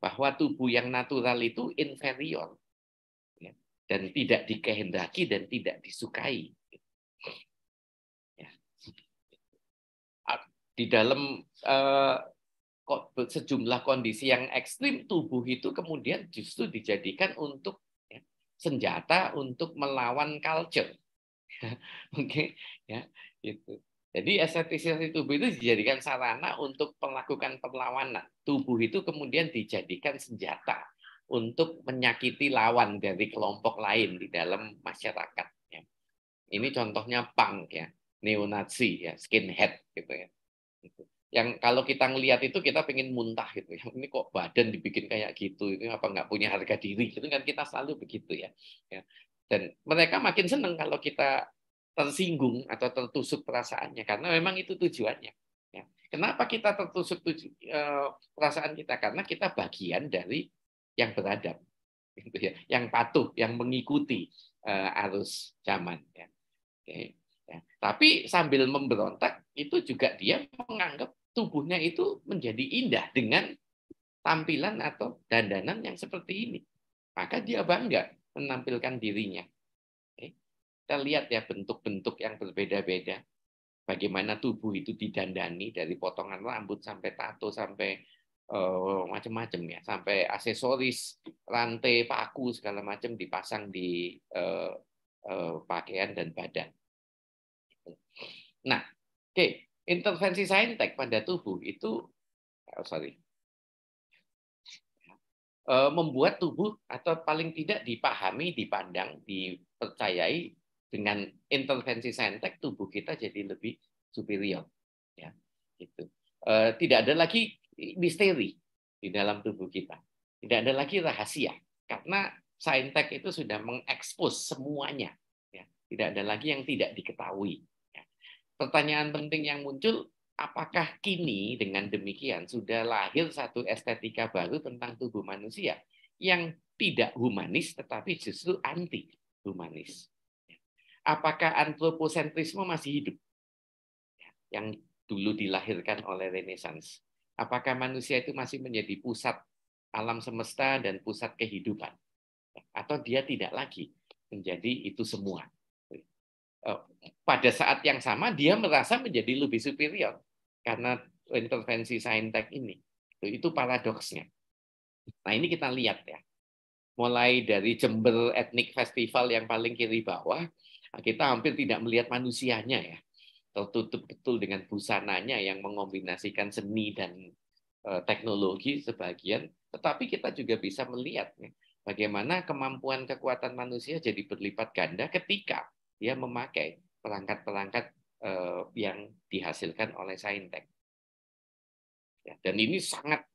Speaker 1: Bahwa tubuh yang natural itu inferior dan tidak dikehendaki dan tidak disukai. Ya. Di dalam eh, sejumlah kondisi yang ekstrim, tubuh itu kemudian justru dijadikan untuk ya, senjata untuk melawan culture. Oke, okay. ya itu. Jadi estetisasi tubuh itu dijadikan sarana untuk melakukan perlawanan. Tubuh itu kemudian dijadikan senjata untuk menyakiti lawan dari kelompok lain di dalam masyarakat. Ya. Ini contohnya punk ya, neonazi ya, skinhead gitu ya. Yang kalau kita ngelihat itu kita pengen muntah gitu ya. Ini kok badan dibikin kayak gitu, Ini apa nggak punya harga diri gitu kan kita selalu begitu ya. ya. Dan mereka makin seneng kalau kita tersinggung atau tertusuk perasaannya karena memang itu tujuannya. Ya. Kenapa kita tertusuk eh, perasaan kita? Karena kita bagian dari yang beradab, gitu ya, yang patuh, yang mengikuti eh, arus zaman. Ya. Oke. Ya. Tapi sambil memberontak itu juga dia menganggap tubuhnya itu menjadi indah dengan tampilan atau dandanan yang seperti ini. Maka dia bangga menampilkan dirinya. Oke. Kita lihat ya bentuk-bentuk yang berbeda-beda. Bagaimana tubuh itu didandani dari potongan rambut sampai tato sampai uh, eh, macam-macam ya sampai aksesoris rantai paku segala macam dipasang di uh, uh, pakaian dan badan. Nah, oke okay. intervensi saintek pada tubuh itu oh, sorry membuat tubuh atau paling tidak dipahami, dipandang, dipercayai dengan intervensi saintek tubuh kita jadi lebih superior ya gitu. tidak ada lagi misteri di dalam tubuh kita. Tidak ada lagi rahasia karena saintek itu sudah mengekspos semuanya. Ya. Tidak ada lagi yang tidak diketahui. Ya. Pertanyaan penting yang muncul, apakah kini dengan demikian sudah lahir satu estetika baru tentang tubuh manusia yang tidak humanis tetapi justru anti humanis? Ya. Apakah antroposentrisme masih hidup? Yang dulu dilahirkan oleh Renaissance apakah manusia itu masih menjadi pusat alam semesta dan pusat kehidupan atau dia tidak lagi menjadi itu semua eh, pada saat yang sama dia merasa menjadi lebih superior karena intervensi saintek ini itu paradoksnya nah ini kita lihat ya mulai dari Jember etnik Festival yang paling kiri bawah kita hampir tidak melihat manusianya ya tertutup betul dengan busananya yang mengombinasikan seni dan eh, teknologi sebagian, tetapi kita juga bisa melihat ya, bagaimana kemampuan kekuatan manusia jadi berlipat ganda ketika dia memakai perangkat-perangkat eh, yang dihasilkan oleh saintek. Ya, dan ini sangat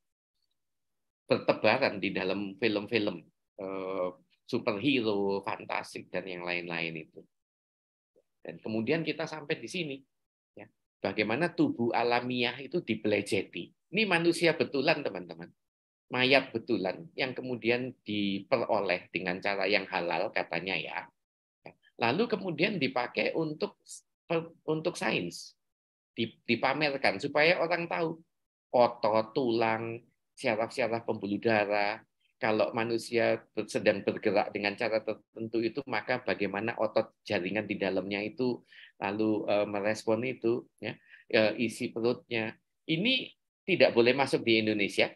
Speaker 1: bertebaran di dalam film-film eh, superhero, fantastik dan yang lain-lain itu. Dan kemudian kita sampai di sini Bagaimana tubuh alamiah itu dibelejeti. Ini manusia betulan, teman-teman. Mayat betulan yang kemudian diperoleh dengan cara yang halal katanya ya. Lalu kemudian dipakai untuk untuk sains. Dipamerkan supaya orang tahu otot, tulang, syaraf-syaraf pembuluh darah, kalau manusia sedang bergerak dengan cara tertentu itu maka bagaimana otot jaringan di dalamnya itu lalu eh, merespon itu ya isi perutnya ini tidak boleh masuk di Indonesia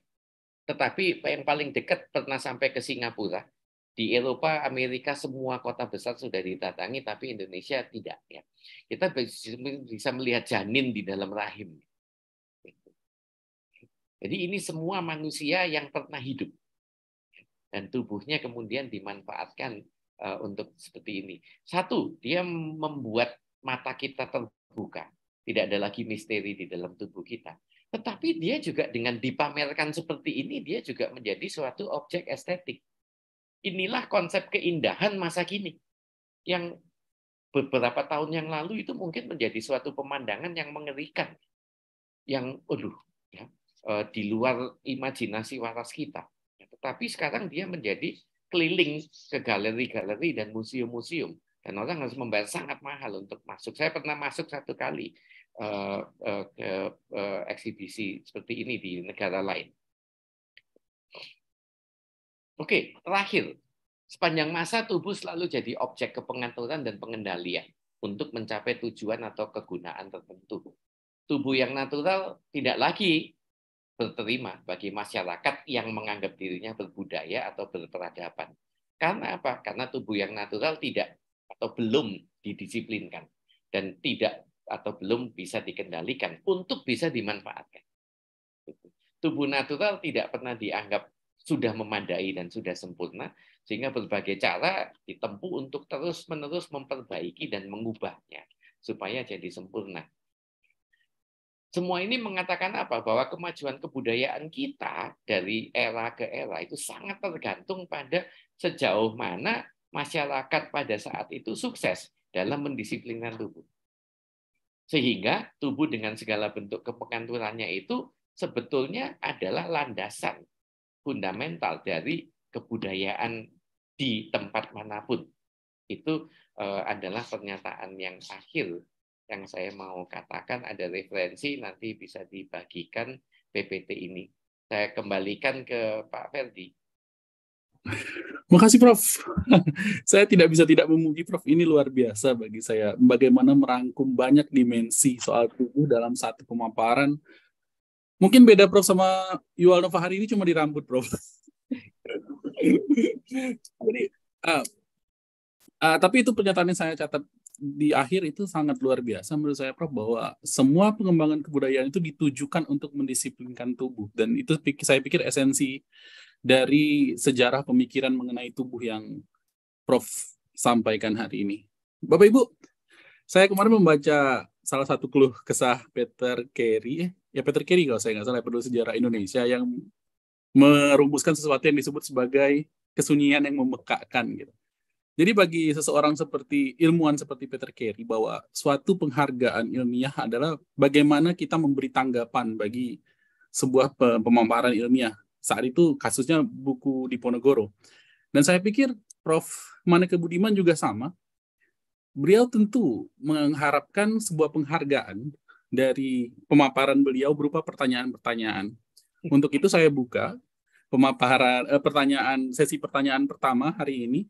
Speaker 1: tetapi yang paling dekat pernah sampai ke Singapura di Eropa Amerika semua kota besar sudah ditatangi tapi Indonesia tidak ya kita bisa melihat janin di dalam rahim jadi ini semua manusia yang pernah hidup dan tubuhnya kemudian dimanfaatkan uh, untuk seperti ini. Satu, dia membuat mata kita terbuka. Tidak ada lagi misteri di dalam tubuh kita. Tetapi dia juga dengan dipamerkan seperti ini, dia juga menjadi suatu objek estetik. Inilah konsep keindahan masa kini. Yang beberapa tahun yang lalu itu mungkin menjadi suatu pemandangan yang mengerikan. Yang, aduh, ya, eh, di luar imajinasi waras kita. Tetapi sekarang dia menjadi keliling ke galeri-galeri dan museum-museum. Dan orang harus membayar sangat mahal untuk masuk. Saya pernah masuk satu kali uh, ke eh, eksibisi seperti ini di negara lain. Oke, terakhir. Sepanjang masa tubuh selalu jadi objek kepengaturan dan pengendalian untuk mencapai tujuan atau kegunaan tertentu. Tubuh yang natural tidak lagi berterima bagi masyarakat yang menganggap dirinya berbudaya atau berperadaban. Karena apa? Karena tubuh yang natural tidak atau belum didisiplinkan dan tidak atau belum bisa dikendalikan untuk bisa dimanfaatkan. Tubuh natural tidak pernah dianggap sudah memadai dan sudah sempurna, sehingga berbagai cara ditempuh untuk terus-menerus memperbaiki dan mengubahnya supaya jadi sempurna. Semua ini mengatakan apa? Bahwa kemajuan kebudayaan kita dari era ke era itu sangat tergantung pada sejauh mana masyarakat pada saat itu sukses dalam mendisiplinkan tubuh. Sehingga tubuh dengan segala bentuk kepekanturannya itu sebetulnya adalah landasan fundamental dari kebudayaan di tempat manapun. Itu eh, adalah pernyataan yang akhir yang saya mau katakan ada referensi nanti bisa dibagikan PPT ini. Saya kembalikan ke Pak Ferdi. Makasih Prof. saya tidak bisa tidak memuji Prof. Ini luar
Speaker 3: biasa bagi saya. Bagaimana merangkum banyak dimensi soal tubuh dalam satu pemaparan. Mungkin beda Prof sama Yuval Nova hari ini cuma di rambut Prof. Jadi, uh, uh, tapi itu pernyataan yang saya catat di akhir itu sangat luar biasa menurut saya Prof bahwa semua pengembangan kebudayaan itu ditujukan untuk mendisiplinkan tubuh dan itu saya pikir esensi dari sejarah pemikiran mengenai tubuh yang Prof sampaikan hari ini. Bapak Ibu, saya kemarin membaca salah satu keluh kesah Peter Carey, ya Peter Carey kalau saya nggak salah, penulis sejarah Indonesia yang merumuskan sesuatu yang disebut sebagai kesunyian yang memekakkan gitu. Jadi bagi seseorang seperti ilmuwan seperti Peter Carey bahwa suatu penghargaan ilmiah adalah bagaimana kita memberi tanggapan bagi sebuah pemaparan ilmiah. Saat itu kasusnya buku Diponegoro. Dan saya pikir Prof. Maneke Budiman juga sama. Beliau tentu mengharapkan sebuah penghargaan dari pemaparan beliau berupa pertanyaan-pertanyaan. Hmm. Untuk itu saya buka pemaparan eh, pertanyaan sesi pertanyaan pertama hari ini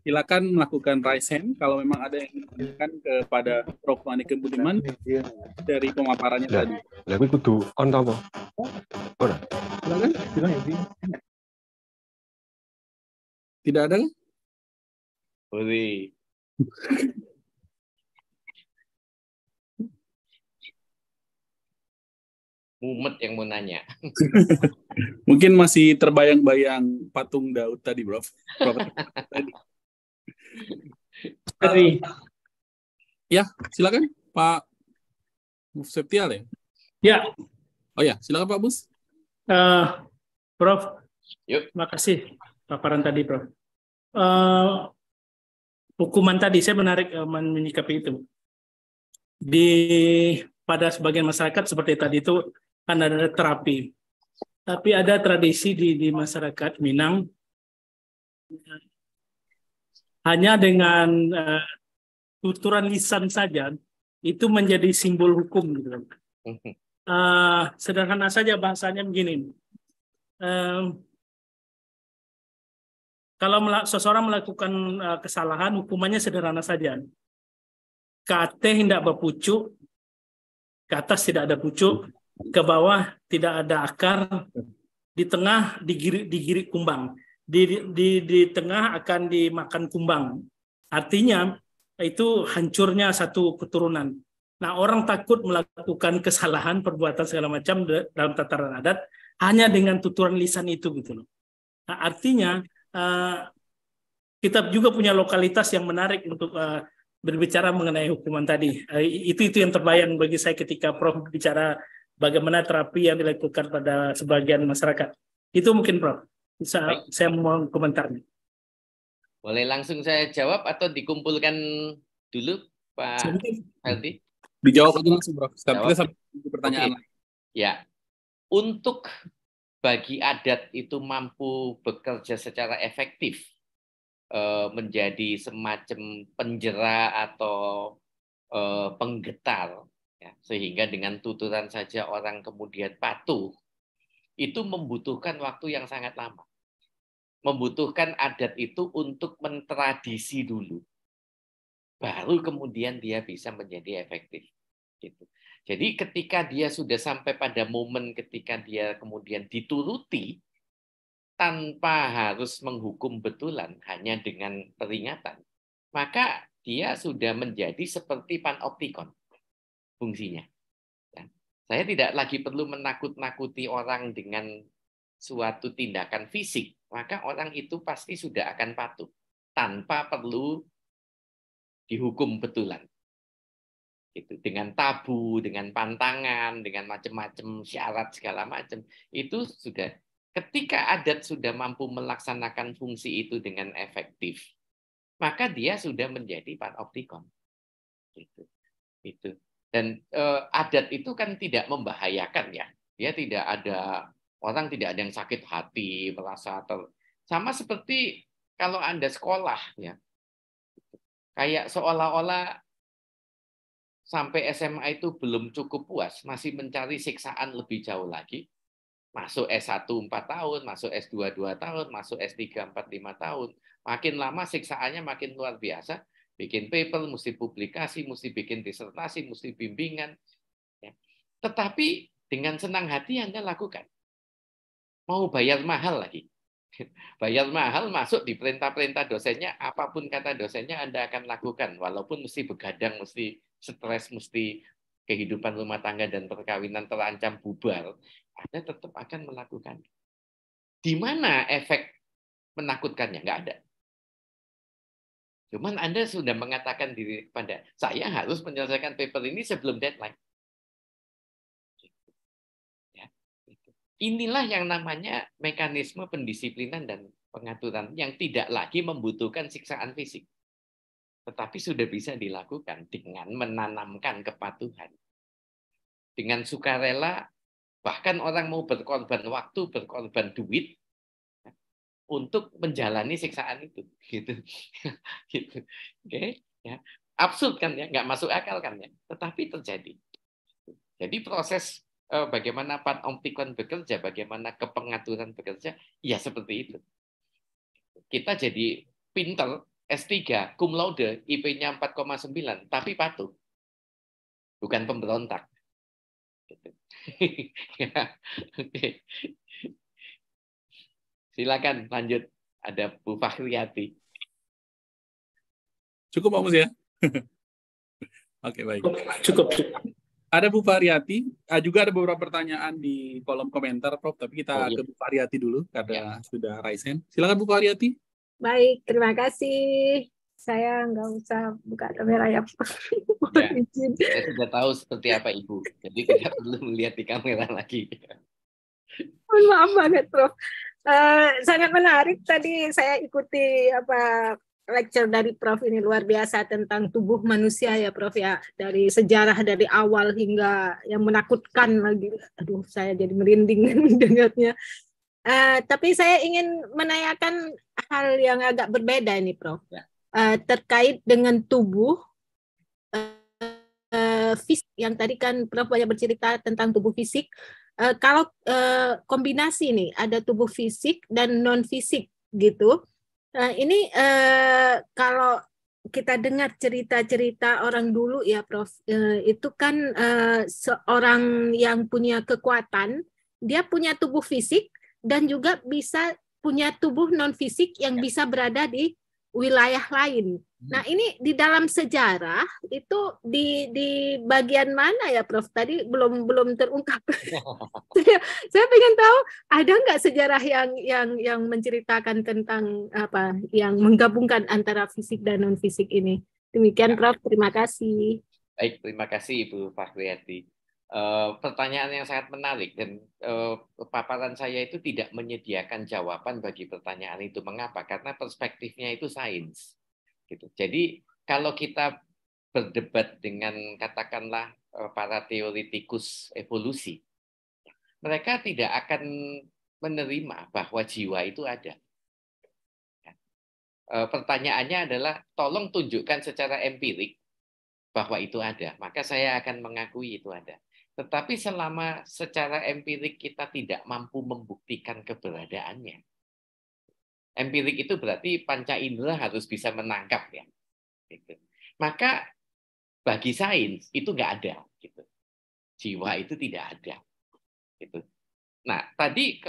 Speaker 3: silakan melakukan raise hand kalau memang ada yang ditanyakan kepada Prof. Maniken Budiman dari pemaparannya ya. tadi.
Speaker 1: Ya, aku kudu on apa?
Speaker 4: Ora. Silakan.
Speaker 5: Tidak ada? Budi.
Speaker 1: mumet yang mau nanya.
Speaker 3: Mungkin masih terbayang-bayang patung Daud tadi, Prof. Prof. tadi. Dari. Ya, silakan Pak Septial ya.
Speaker 6: Ya. Oh ya, silakan Pak Bus. Uh, Prof. Yuk. kasih paparan tadi, Prof. Uh, hukuman tadi saya menarik uh, menyikapi itu. Di pada sebagian masyarakat seperti tadi itu kan ada terapi. Tapi ada tradisi di di masyarakat Minang hanya dengan uh, tuturan lisan saja itu menjadi simbol hukum gitu Uh, sederhana saja bahasanya begini. Uh, kalau mel- seseorang melakukan uh, kesalahan, hukumannya sederhana saja. KT hendak berpucuk, ke atas tidak ada pucuk, ke bawah tidak ada akar, di tengah digirik, digiri kumbang di, di, di tengah akan dimakan kumbang. Artinya itu hancurnya satu keturunan. Nah orang takut melakukan kesalahan perbuatan segala macam dalam tataran adat hanya dengan tuturan lisan itu gitu loh. Nah, artinya uh, kita juga punya lokalitas yang menarik untuk uh, berbicara mengenai hukuman tadi. Uh, itu itu yang terbayang bagi saya ketika Prof bicara bagaimana terapi yang dilakukan pada sebagian masyarakat. Itu mungkin Prof. Bisa saya mau komentar nih,
Speaker 1: Boleh langsung saya jawab atau dikumpulkan dulu Pak Haldi?
Speaker 5: Dijawab aja langsung bro. Kita sampai
Speaker 1: pertanyaan. Okay. Ya. Untuk bagi adat itu mampu bekerja secara efektif eh, menjadi semacam penjera atau eh, penggetar ya, sehingga dengan tuturan saja orang kemudian patuh itu membutuhkan waktu yang sangat lama membutuhkan adat itu untuk mentradisi dulu. Baru kemudian dia bisa menjadi efektif. Gitu. Jadi ketika dia sudah sampai pada momen ketika dia kemudian dituruti tanpa harus menghukum betulan, hanya dengan peringatan, maka dia sudah menjadi seperti panoptikon fungsinya. Ya. Saya tidak lagi perlu menakut-nakuti orang dengan suatu tindakan fisik, maka orang itu pasti sudah akan patuh tanpa perlu dihukum betulan. Itu dengan tabu, dengan pantangan, dengan macam-macam syarat segala macam itu sudah ketika adat sudah mampu melaksanakan fungsi itu dengan efektif, maka dia sudah menjadi panoptikon. Itu, itu. Dan e, adat itu kan tidak membahayakan ya, dia tidak ada Orang tidak ada yang sakit hati, merasa ter... Sama seperti kalau Anda sekolah, ya kayak seolah-olah sampai SMA itu belum cukup puas, masih mencari siksaan lebih jauh lagi. Masuk S1 4 tahun, masuk S2 2 tahun, masuk S3 4 5 tahun. Makin lama siksaannya makin luar biasa. Bikin paper, mesti publikasi, mesti bikin disertasi, mesti bimbingan. Ya. Tetapi dengan senang hati Anda lakukan mau bayar mahal lagi. Bayar mahal masuk di perintah-perintah dosennya, apapun kata dosennya Anda akan lakukan, walaupun mesti begadang, mesti stres, mesti kehidupan rumah tangga dan perkawinan terancam bubar, Anda tetap akan melakukan. Di mana efek menakutkannya? Nggak ada. Cuman Anda sudah mengatakan diri kepada saya harus menyelesaikan paper ini sebelum deadline. Inilah yang namanya mekanisme pendisiplinan dan pengaturan yang tidak lagi membutuhkan siksaan fisik. Tetapi sudah bisa dilakukan dengan menanamkan kepatuhan. Dengan sukarela, bahkan orang mau berkorban waktu, berkorban duit, ya, untuk menjalani siksaan itu gitu gitu oke okay? ya absurd kan ya nggak masuk akal kan ya tetapi terjadi jadi proses Eh, bagaimana panoptikon bekerja, bagaimana kepengaturan bekerja, ya seperti itu. Kita jadi pinter, S3, cum laude, IP-nya 4,9, tapi patuh. Bukan pemberontak. Ya, Silakan lanjut. Ada Bu Fahriyati. Cukup, Om ya?
Speaker 4: Oke,
Speaker 3: okay, baik. Cukup, cukup ada Bu Variati, ah, juga ada beberapa pertanyaan di kolom komentar, Prof. Tapi kita oh, iya. ke Bu Variati dulu karena ya. sudah raise
Speaker 1: hand. Silakan Bu Variati.
Speaker 7: Baik, terima kasih. Saya nggak usah buka
Speaker 1: kamera ya. Prof. Iya. Saya sudah tahu seperti apa Ibu, jadi tidak perlu melihat di kamera lagi.
Speaker 7: Mohon maaf banget, Prof. Uh, sangat menarik tadi saya ikuti apa lecture dari Prof ini luar biasa tentang tubuh manusia ya Prof ya dari sejarah dari awal hingga yang menakutkan lagi. Aduh saya jadi merinding mendengarnya. Uh, tapi saya ingin menanyakan hal yang agak berbeda ini Prof uh, terkait dengan tubuh uh, fisik yang tadi kan Prof banyak bercerita tentang tubuh fisik. Uh, kalau uh, kombinasi nih ada tubuh fisik dan non fisik gitu Nah, ini eh, kalau kita dengar cerita-cerita orang dulu ya, Prof, eh, itu kan eh, seorang yang punya kekuatan, dia punya tubuh fisik dan juga bisa punya tubuh non fisik yang ya. bisa berada di wilayah lain. Hmm. Nah, ini di dalam sejarah itu di di bagian mana ya Prof? Tadi belum belum terungkap. saya, saya pengen tahu ada nggak sejarah yang yang yang menceritakan tentang apa yang menggabungkan antara fisik dan non fisik ini. Demikian ya. Prof, terima kasih.
Speaker 1: Baik, terima kasih Ibu Fahriyati. Eh, pertanyaan yang sangat menarik dan uh, paparan saya itu tidak menyediakan jawaban bagi pertanyaan itu. Mengapa? Karena perspektifnya itu sains. Gitu. Jadi kalau kita berdebat dengan katakanlah eh, para teoritikus evolusi, mereka tidak akan menerima bahwa jiwa itu ada. Pertanyaannya adalah tolong tunjukkan secara empirik bahwa itu ada, maka saya akan mengakui itu ada tetapi selama secara empirik kita tidak mampu membuktikan keberadaannya, empirik itu berarti panca indera harus bisa menangkap ya. Gitu. Maka bagi sains itu nggak ada gitu. Jiwa itu tidak ada. Gitu. Nah, tadi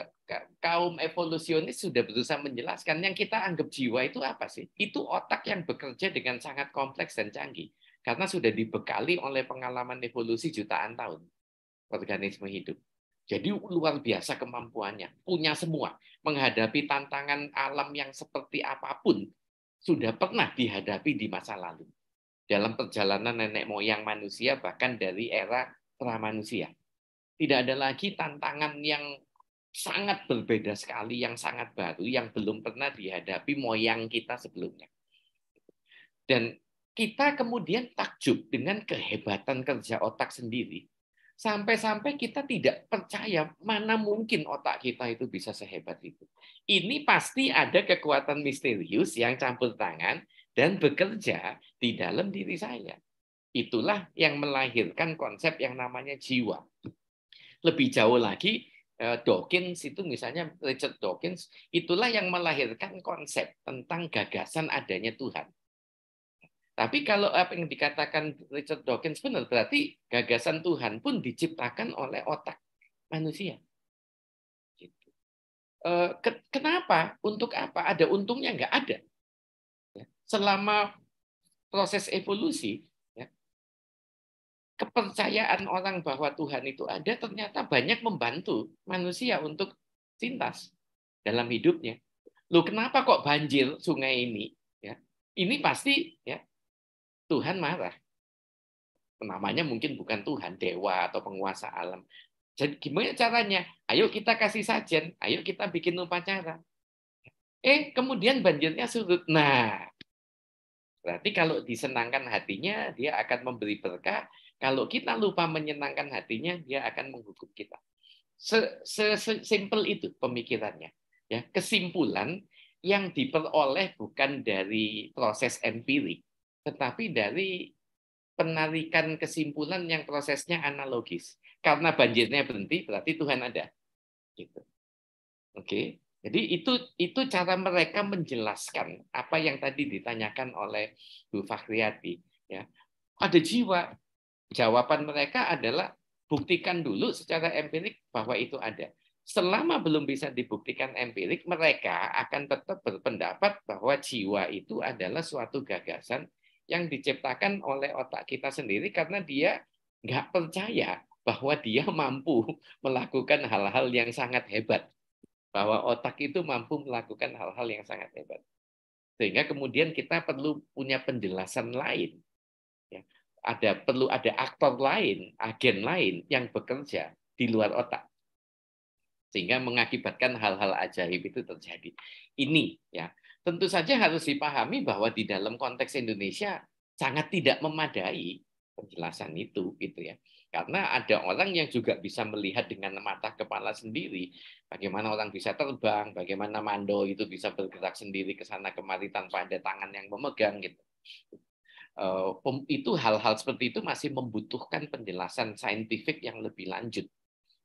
Speaker 1: kaum evolusionis sudah berusaha menjelaskan yang kita anggap jiwa itu apa sih? Itu otak yang bekerja dengan sangat kompleks dan canggih karena sudah dibekali oleh pengalaman evolusi jutaan tahun organisme hidup. Jadi luar biasa kemampuannya, punya semua. Menghadapi tantangan alam yang seperti apapun, sudah pernah dihadapi di masa lalu. Dalam perjalanan nenek moyang manusia, bahkan dari era pramanusia. Tidak ada lagi tantangan yang sangat berbeda sekali, yang sangat baru, yang belum pernah dihadapi moyang kita sebelumnya. Dan kita kemudian takjub dengan kehebatan kerja otak sendiri sampai-sampai kita tidak percaya mana mungkin otak kita itu bisa sehebat itu. Ini pasti ada kekuatan misterius yang campur tangan dan bekerja di dalam diri saya. Itulah yang melahirkan konsep yang namanya jiwa. Lebih jauh lagi, eh, Dawkins itu misalnya Richard Dawkins, itulah yang melahirkan konsep tentang gagasan adanya Tuhan. Tapi kalau apa yang dikatakan Richard Dawkins benar, berarti gagasan Tuhan pun diciptakan oleh otak manusia. Gitu. Eh, kenapa? Untuk apa? Ada untungnya nggak ada. Ya, selama proses evolusi, ya, kepercayaan orang bahwa Tuhan itu ada ternyata banyak membantu manusia untuk cintas dalam hidupnya. Loh kenapa kok banjir sungai ini? Ya, ini pasti ya Tuhan marah. Namanya mungkin bukan Tuhan, dewa atau penguasa alam. Jadi gimana caranya? Ayo kita kasih sajen, ayo kita bikin upacara. Eh, kemudian banjirnya surut. Nah, berarti kalau disenangkan hatinya, dia akan memberi berkah. Kalau kita lupa menyenangkan hatinya, dia akan menghukum kita. Sesimpel itu pemikirannya. Ya, kesimpulan yang diperoleh bukan dari proses empirik, tetapi dari penarikan kesimpulan yang prosesnya analogis. Karena banjirnya berhenti, berarti Tuhan ada. Gitu. Oke. Okay. Jadi itu itu cara mereka menjelaskan apa yang tadi ditanyakan oleh Bu Fakriati. Ya. Ada jiwa. Jawaban mereka adalah buktikan dulu secara empirik bahwa itu ada. Selama belum bisa dibuktikan empirik, mereka akan tetap berpendapat bahwa jiwa itu adalah suatu gagasan yang diciptakan oleh otak kita sendiri karena dia nggak percaya bahwa dia mampu melakukan hal-hal yang sangat hebat. Bahwa otak itu mampu melakukan hal-hal yang sangat hebat. Sehingga kemudian kita perlu punya penjelasan lain. Ya, ada perlu ada aktor lain, agen lain yang bekerja di luar otak sehingga mengakibatkan hal-hal ajaib itu terjadi. Ini ya tentu saja harus dipahami bahwa di dalam konteks Indonesia sangat tidak memadai penjelasan itu gitu ya karena ada orang yang juga bisa melihat dengan mata kepala sendiri bagaimana orang bisa terbang bagaimana mando itu bisa bergerak sendiri ke sana kemari tanpa ada tangan yang memegang gitu eh, itu hal-hal seperti itu masih membutuhkan penjelasan saintifik yang lebih lanjut.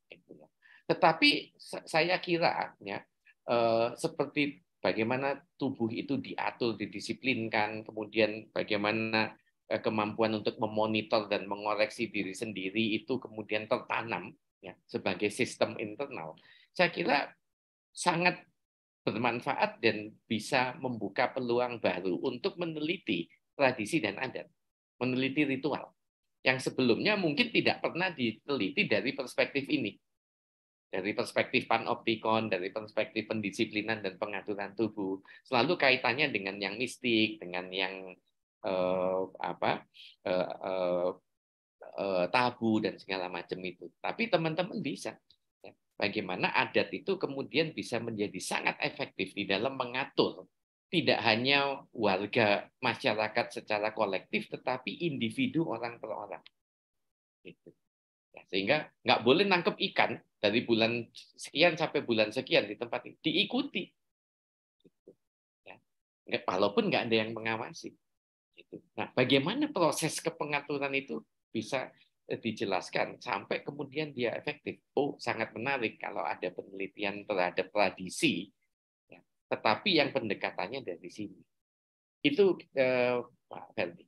Speaker 1: Gitu ya. Tetapi saya kira ya eh, seperti bagaimana tubuh itu diatur, didisiplinkan, kemudian bagaimana eh, kemampuan untuk memonitor dan mengoreksi diri sendiri itu kemudian tertanam ya, sebagai sistem internal. Saya kira sangat bermanfaat dan bisa membuka peluang baru untuk meneliti tradisi dan adat, meneliti ritual yang sebelumnya mungkin tidak pernah diteliti dari perspektif ini dari perspektif panoptikon, dari perspektif pendisiplinan dan pengaturan tubuh, selalu kaitannya dengan yang mistik, dengan yang eh, apa eh, eh, eh, tabu dan segala macam itu. Tapi teman-teman bisa ya. bagaimana adat itu kemudian bisa menjadi sangat efektif di dalam mengatur tidak hanya warga masyarakat secara kolektif tetapi individu orang per orang. Gitu. Ya, sehingga nggak boleh nangkep ikan dari bulan sekian sampai bulan sekian di tempat ini diikuti gitu. ya. nggak, walaupun nggak ada yang mengawasi gitu. nah bagaimana proses kepengaturan itu bisa eh, dijelaskan sampai kemudian dia efektif. Oh, sangat menarik kalau ada penelitian terhadap tradisi, ya, tetapi yang pendekatannya dari sini. Itu eh, Pak Ferdi,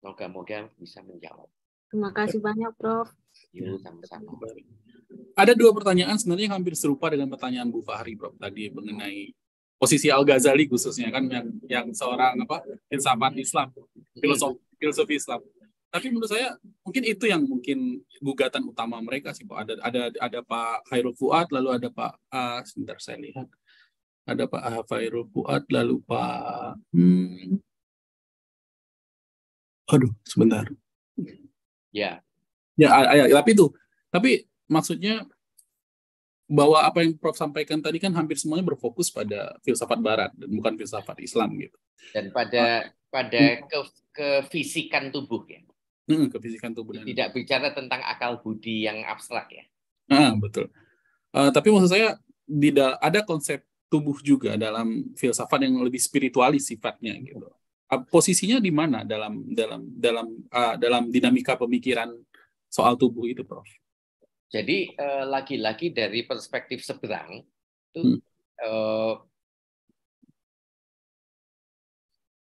Speaker 1: moga-moga bisa menjawab.
Speaker 7: Terima kasih banyak, Prof.
Speaker 3: Iya, sama-sama. Ada dua pertanyaan sebenarnya hampir serupa dengan pertanyaan Bu Fahri, Prof. Tadi mengenai posisi Al Ghazali khususnya kan yang yang seorang apa filsafat Islam, filosof filosofi Islam. Tapi menurut saya mungkin itu yang mungkin gugatan utama mereka sih, Pak. Ada ada ada Pak Khairul Fuad, lalu ada Pak uh, sebentar saya lihat. Ada Pak ah,
Speaker 5: Khairul Fuad, lalu Pak
Speaker 4: hmm,
Speaker 5: Aduh, sebentar. Ya. Ya, tapi itu. Tapi
Speaker 3: maksudnya bahwa apa yang Prof sampaikan tadi kan hampir semuanya berfokus pada filsafat Barat dan bukan filsafat Islam gitu.
Speaker 1: Dan pada ah, pada hmm. ke kefisikan tubuh ya. Ke hmm, kefisikan tubuh. Dan... Tidak bicara tentang akal budi yang abstrak ya.
Speaker 3: Ah, betul. Uh, tapi maksud saya tidak ada konsep tubuh juga dalam filsafat yang lebih spiritualis sifatnya gitu posisinya di mana dalam dalam dalam uh, dalam dinamika pemikiran soal tubuh itu, Prof?
Speaker 1: Jadi lagi eh, lagi-lagi dari perspektif seberang itu hmm. uh,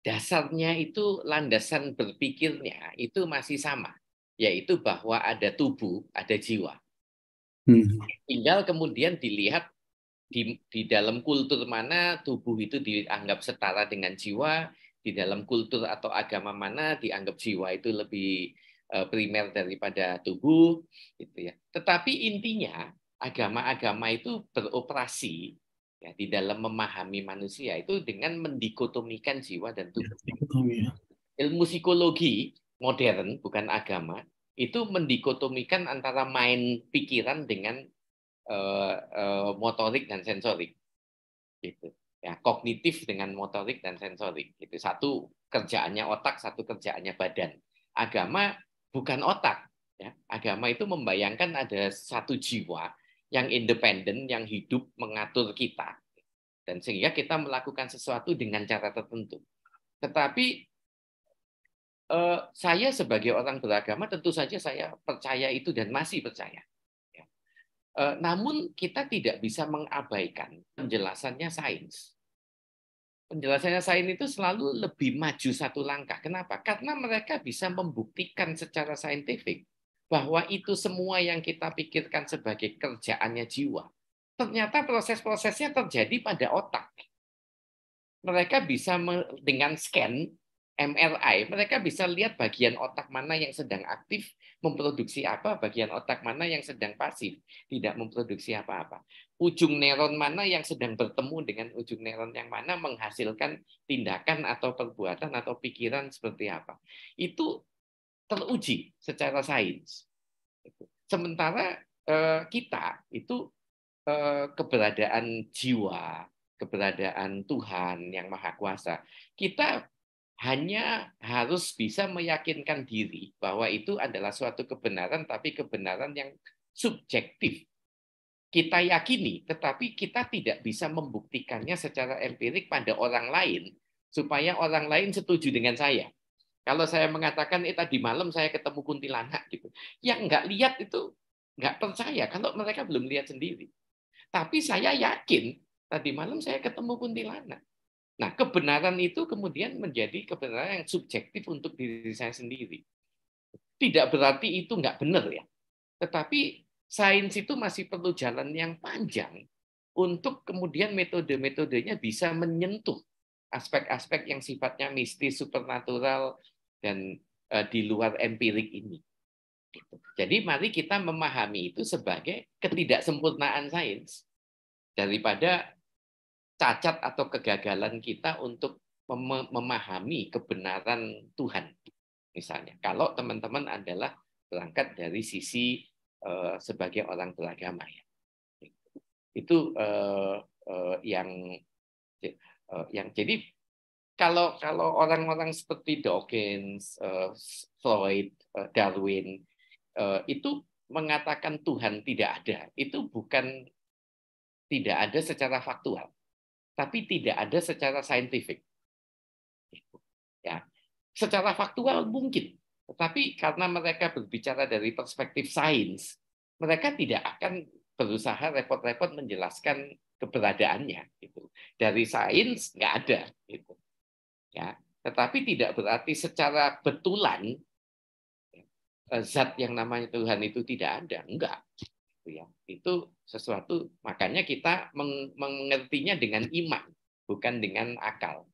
Speaker 1: dasarnya itu landasan berpikirnya itu masih sama, yaitu bahwa ada tubuh, ada jiwa. Hmm. Tinggal kemudian dilihat di, di dalam kultur mana tubuh itu dianggap setara dengan jiwa, di dalam kultur atau agama mana dianggap jiwa itu lebih eh, primer daripada tubuh gitu ya. Tetapi intinya agama-agama itu beroperasi ya di dalam memahami manusia itu dengan mendikotomikan jiwa dan iya, tubuh. Ya. Ilmu psikologi modern bukan agama itu mendikotomikan antara main pikiran dengan uh, uh, motorik dan sensorik. Gitu ya kognitif dengan motorik dan sensorik itu satu kerjaannya otak satu kerjaannya badan agama bukan otak ya agama itu membayangkan ada satu jiwa yang independen yang hidup mengatur kita dan sehingga kita melakukan sesuatu dengan cara tertentu tetapi eh, saya sebagai orang beragama tentu saja saya percaya itu dan masih percaya ya. eh, namun kita tidak bisa mengabaikan penjelasannya sains penjelasannya sains itu selalu lebih maju satu langkah. Kenapa? Karena mereka bisa membuktikan secara saintifik bahwa itu semua yang kita pikirkan sebagai kerjaannya jiwa. Ternyata proses-prosesnya terjadi pada otak. Mereka bisa dengan scan MRI, mereka bisa lihat bagian otak mana yang sedang aktif memproduksi apa, bagian otak mana yang sedang pasif, tidak memproduksi apa-apa. Ujung neuron mana yang sedang bertemu dengan ujung neuron yang mana menghasilkan tindakan atau perbuatan atau pikiran seperti apa. Itu teruji secara sains. Sementara eh, kita itu eh, keberadaan jiwa, keberadaan Tuhan yang Maha Kuasa. Kita hanya harus bisa meyakinkan diri bahwa itu adalah suatu kebenaran, tapi kebenaran yang subjektif. Kita yakini, tetapi kita tidak bisa membuktikannya secara empirik pada orang lain, supaya orang lain setuju dengan saya. Kalau saya mengatakan, eh tadi malam saya ketemu kuntilanak, gitu. yang nggak lihat itu nggak percaya, kalau mereka belum lihat sendiri. Tapi saya yakin, tadi malam saya ketemu kuntilanak Nah, kebenaran itu kemudian menjadi kebenaran yang subjektif untuk diri saya sendiri. Tidak berarti itu nggak benar ya. Tetapi sains itu masih perlu jalan yang panjang untuk kemudian metode-metodenya bisa menyentuh aspek-aspek yang sifatnya mistis, supernatural, dan eh, di luar empirik ini. Gitu. Jadi mari kita memahami itu sebagai ketidaksempurnaan sains daripada cacat atau kegagalan kita untuk memahami kebenaran Tuhan. Misalnya, kalau teman-teman adalah berangkat dari sisi eh, sebagai orang beragama ya. Itu eh, eh, yang yang jadi kalau kalau orang-orang seperti Dawkins, uh, Floyd, Darwin itu mengatakan Tuhan tidak ada, itu bukan tidak ada secara faktual tapi tidak ada secara saintifik. Ya. Secara faktual mungkin, tetapi karena mereka berbicara dari perspektif sains, mereka tidak akan berusaha repot-repot menjelaskan keberadaannya. Gitu. Dari sains nggak ada. Gitu. Ya. Tetapi tidak berarti secara betulan eh, zat yang namanya Tuhan itu tidak ada. Enggak gitu ya. Itu sesuatu makanya kita meng mengertinya dengan iman, bukan dengan akal.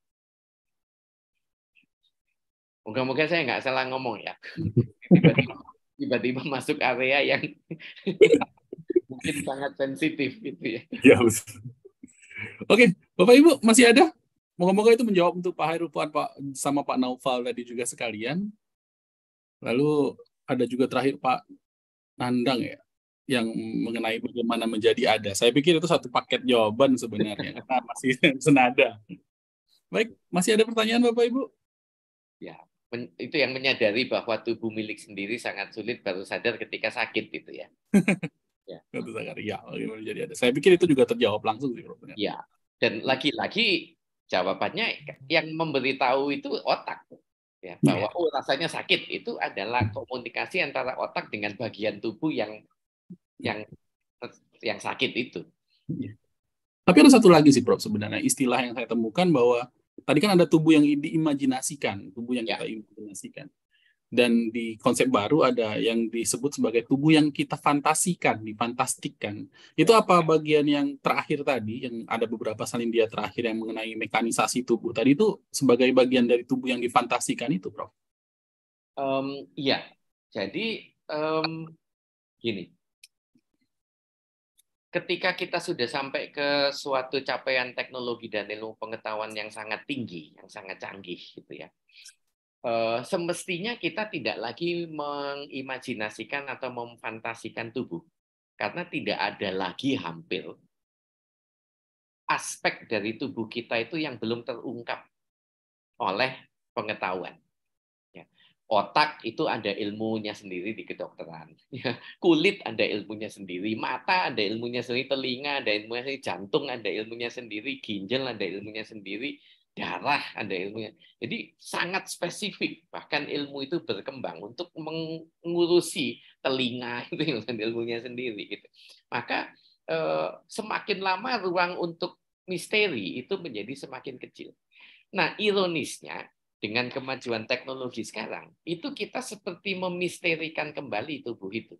Speaker 1: Moga-moga saya nggak salah ngomong ya. Tiba-tiba masuk area yang mungkin sangat sensitif gitu ya.
Speaker 5: Ya,
Speaker 3: Oke, Bapak Ibu masih ada? Moga-moga itu menjawab untuk Pak Puan Pak sama Pak Naufal tadi juga sekalian. Lalu ada juga terakhir Pak Nandang ya yang mengenai bagaimana menjadi ada. Saya pikir itu satu paket jawaban sebenarnya karena masih senada.
Speaker 1: Baik, masih ada pertanyaan Bapak Ibu? Ya, itu yang menyadari bahwa tubuh milik sendiri sangat sulit baru sadar ketika sakit gitu ya. ya. ya, jadi ada. Saya pikir itu juga terjawab langsung sih, Ya. Dan lagi-lagi jawabannya yang memberitahu itu otak ya iya. bahwa oh rasanya sakit itu adalah komunikasi antara otak dengan bagian tubuh yang yang yang sakit itu. Iya.
Speaker 3: Tapi ada satu lagi sih Prof sebenarnya istilah yang saya temukan bahwa tadi kan ada tubuh yang diimajinasikan, tubuh yang ya. kita imajinasikan. Dan di konsep baru ada yang disebut sebagai tubuh yang kita fantasikan, difantastikan. Itu apa ya. bagian yang terakhir tadi, yang ada beberapa salindia terakhir yang mengenai mekanisasi tubuh tadi itu sebagai bagian dari tubuh yang difantasikan itu, Prof?
Speaker 1: Um, jadi um, gini, ketika kita sudah sampai ke suatu capaian teknologi dan ilmu pengetahuan yang sangat tinggi, yang sangat canggih gitu ya. Eh, semestinya kita tidak lagi mengimajinasikan atau memfantasikan tubuh karena tidak ada lagi hampir aspek dari tubuh kita itu yang belum terungkap oleh pengetahuan otak itu ada ilmunya sendiri di kedokteran. Ya, kulit ada ilmunya sendiri, mata ada ilmunya sendiri, telinga ada ilmunya sendiri, jantung ada ilmunya sendiri, ginjal ada ilmunya sendiri, darah ada ilmunya. Jadi sangat spesifik. Bahkan ilmu itu berkembang untuk mengurusi telinga itu ilmunya sendiri. Gitu. Maka eh, semakin lama ruang untuk misteri itu menjadi semakin kecil. Nah ironisnya dengan kemajuan teknologi sekarang, itu kita seperti memisterikan kembali tubuh itu.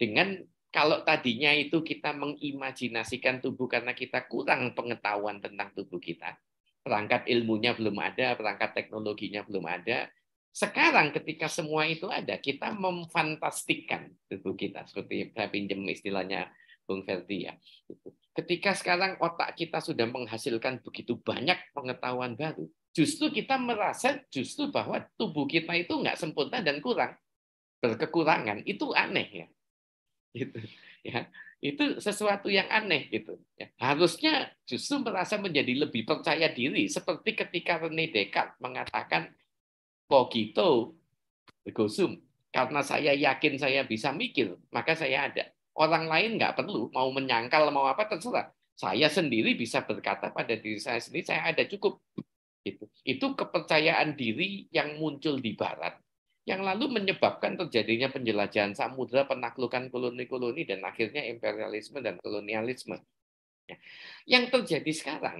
Speaker 1: Dengan kalau tadinya itu kita mengimajinasikan tubuh karena kita kurang pengetahuan tentang tubuh kita. Perangkat ilmunya belum ada, perangkat teknologinya belum ada. Sekarang ketika semua itu ada, kita memfantastikan tubuh kita. Seperti saya pinjam istilahnya Bung Ferdi ya. Ketika sekarang otak kita sudah menghasilkan begitu banyak pengetahuan baru, justru kita merasa justru bahwa tubuh kita itu nggak sempurna dan kurang berkekurangan itu aneh ya gitu ya itu sesuatu yang aneh gitu ya. harusnya justru merasa menjadi lebih percaya diri seperti ketika René Descartes mengatakan cogito ergo sum karena saya yakin saya bisa mikir maka saya ada orang lain nggak perlu mau menyangkal mau apa terserah saya sendiri bisa berkata pada diri saya sendiri saya ada cukup itu, itu kepercayaan diri yang muncul di Barat, yang lalu menyebabkan terjadinya penjelajahan samudera, penaklukan koloni-koloni, dan akhirnya imperialisme dan kolonialisme. Ya. Yang terjadi sekarang,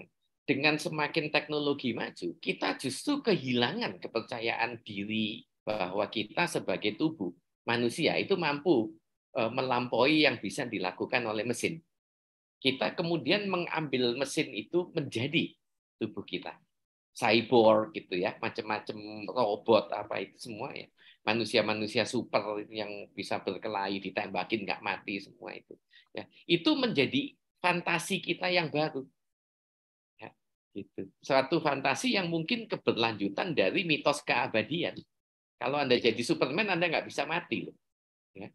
Speaker 1: dengan semakin teknologi maju, kita justru kehilangan kepercayaan diri bahwa kita sebagai tubuh manusia itu mampu e, melampaui yang bisa dilakukan oleh mesin. Kita kemudian mengambil mesin itu menjadi tubuh kita cyborg gitu ya, macam-macam robot apa itu semua ya. Manusia-manusia super yang bisa berkelahi, ditembakin nggak mati semua itu. Ya, itu menjadi fantasi kita yang baru. Ya, gitu. Suatu fantasi yang mungkin keberlanjutan dari mitos keabadian. Kalau Anda jadi Superman, Anda nggak bisa mati. Loh. Ya,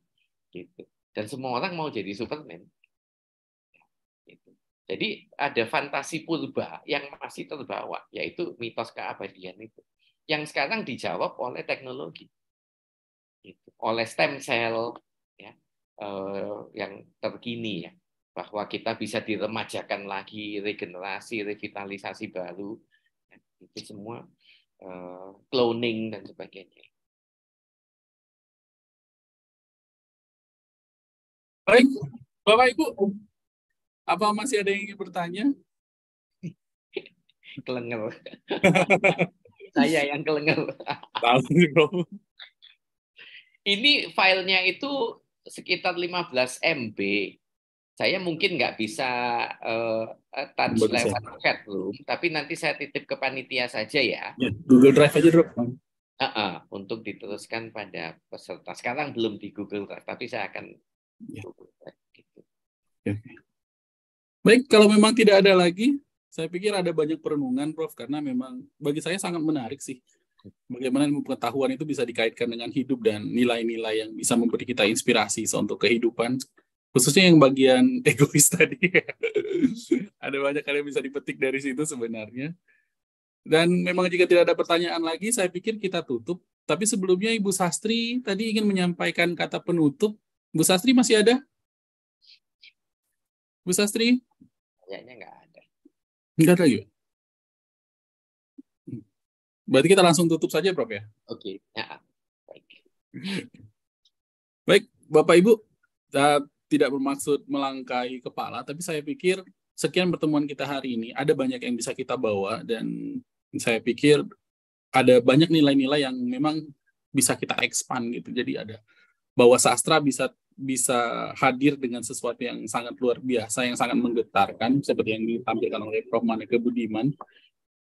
Speaker 1: gitu. Dan semua orang mau jadi Superman. Jadi ada fantasi purba yang masih terbawa, yaitu mitos keabadian itu. Yang sekarang dijawab oleh teknologi, gitu. oleh stem cell ya, eh, yang terkini ya, bahwa kita bisa diremajakan lagi, regenerasi, revitalisasi baru, ya, itu semua eh, cloning dan sebagainya.
Speaker 5: Baik, Bapak Ibu, apa masih ada yang ingin bertanya?
Speaker 1: Kelengel. Saya yang kelengel. Ini filenya itu sekitar 15 MB. Saya mungkin nggak bisa uh, touch Bukan lewat saya. chat room, tapi nanti saya titip ke panitia saja ya. ya Google Drive aja, Bro. Uh -uh, untuk diteruskan pada peserta. Sekarang belum di Google Drive, tapi saya akan ya. Google Drive.
Speaker 4: Gitu. Ya.
Speaker 1: Baik, kalau memang tidak ada lagi, saya pikir ada banyak
Speaker 3: perenungan, Prof, karena memang bagi saya sangat menarik sih bagaimana pengetahuan itu bisa dikaitkan dengan hidup dan nilai-nilai yang bisa memberi kita inspirasi untuk kehidupan, khususnya yang bagian egois tadi. ada banyak hal yang bisa dipetik dari situ sebenarnya. Dan memang jika tidak ada pertanyaan lagi, saya pikir kita tutup. Tapi sebelumnya Ibu Sastri tadi ingin menyampaikan kata penutup. Ibu Sastri masih ada?
Speaker 2: Bu Sastri? Kayaknya nggak ada.
Speaker 1: Nggak ada juga.
Speaker 5: Hmm. Berarti kita langsung tutup saja, Prof ya?
Speaker 2: Oke. Okay. Ya. Baik.
Speaker 5: Baik, Bapak Ibu, kita tidak bermaksud
Speaker 3: melangkai kepala, tapi saya pikir sekian pertemuan kita hari ini, ada banyak yang bisa kita bawa dan saya pikir ada banyak nilai-nilai yang memang bisa kita expand gitu. Jadi ada bahwa sastra bisa bisa hadir dengan sesuatu yang sangat luar biasa, yang sangat menggetarkan, seperti yang ditampilkan oleh Prof. Maneka Budiman,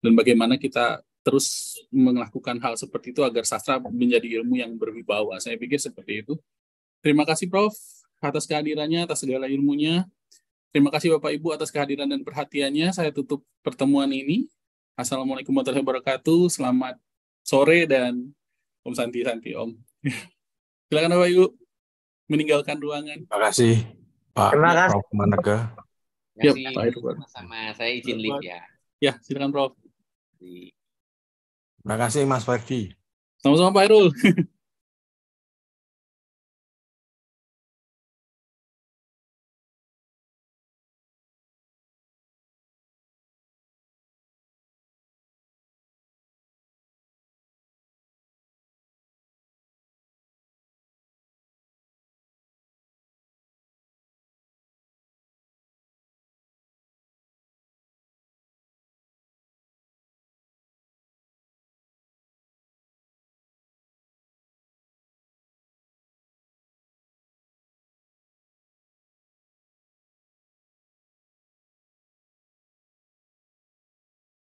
Speaker 3: dan bagaimana kita terus melakukan hal seperti itu agar sastra menjadi ilmu yang berwibawa. Saya pikir seperti itu. Terima kasih Prof atas kehadirannya, atas segala ilmunya. Terima kasih Bapak Ibu atas kehadiran dan perhatiannya. Saya tutup pertemuan ini. Assalamualaikum warahmatullahi wabarakatuh. Selamat sore dan Om Santi Santi Om. Silakan Bapak Ibu meninggalkan ruangan. Terima kasih Pak Terima kasih. Prof. Manega. Terima kasih. Pak Irwan. Sama saya izin lift ya. Ya, silakan
Speaker 5: Prof. Terima kasih Mas Ferdi. Sama-sama Pak Irul.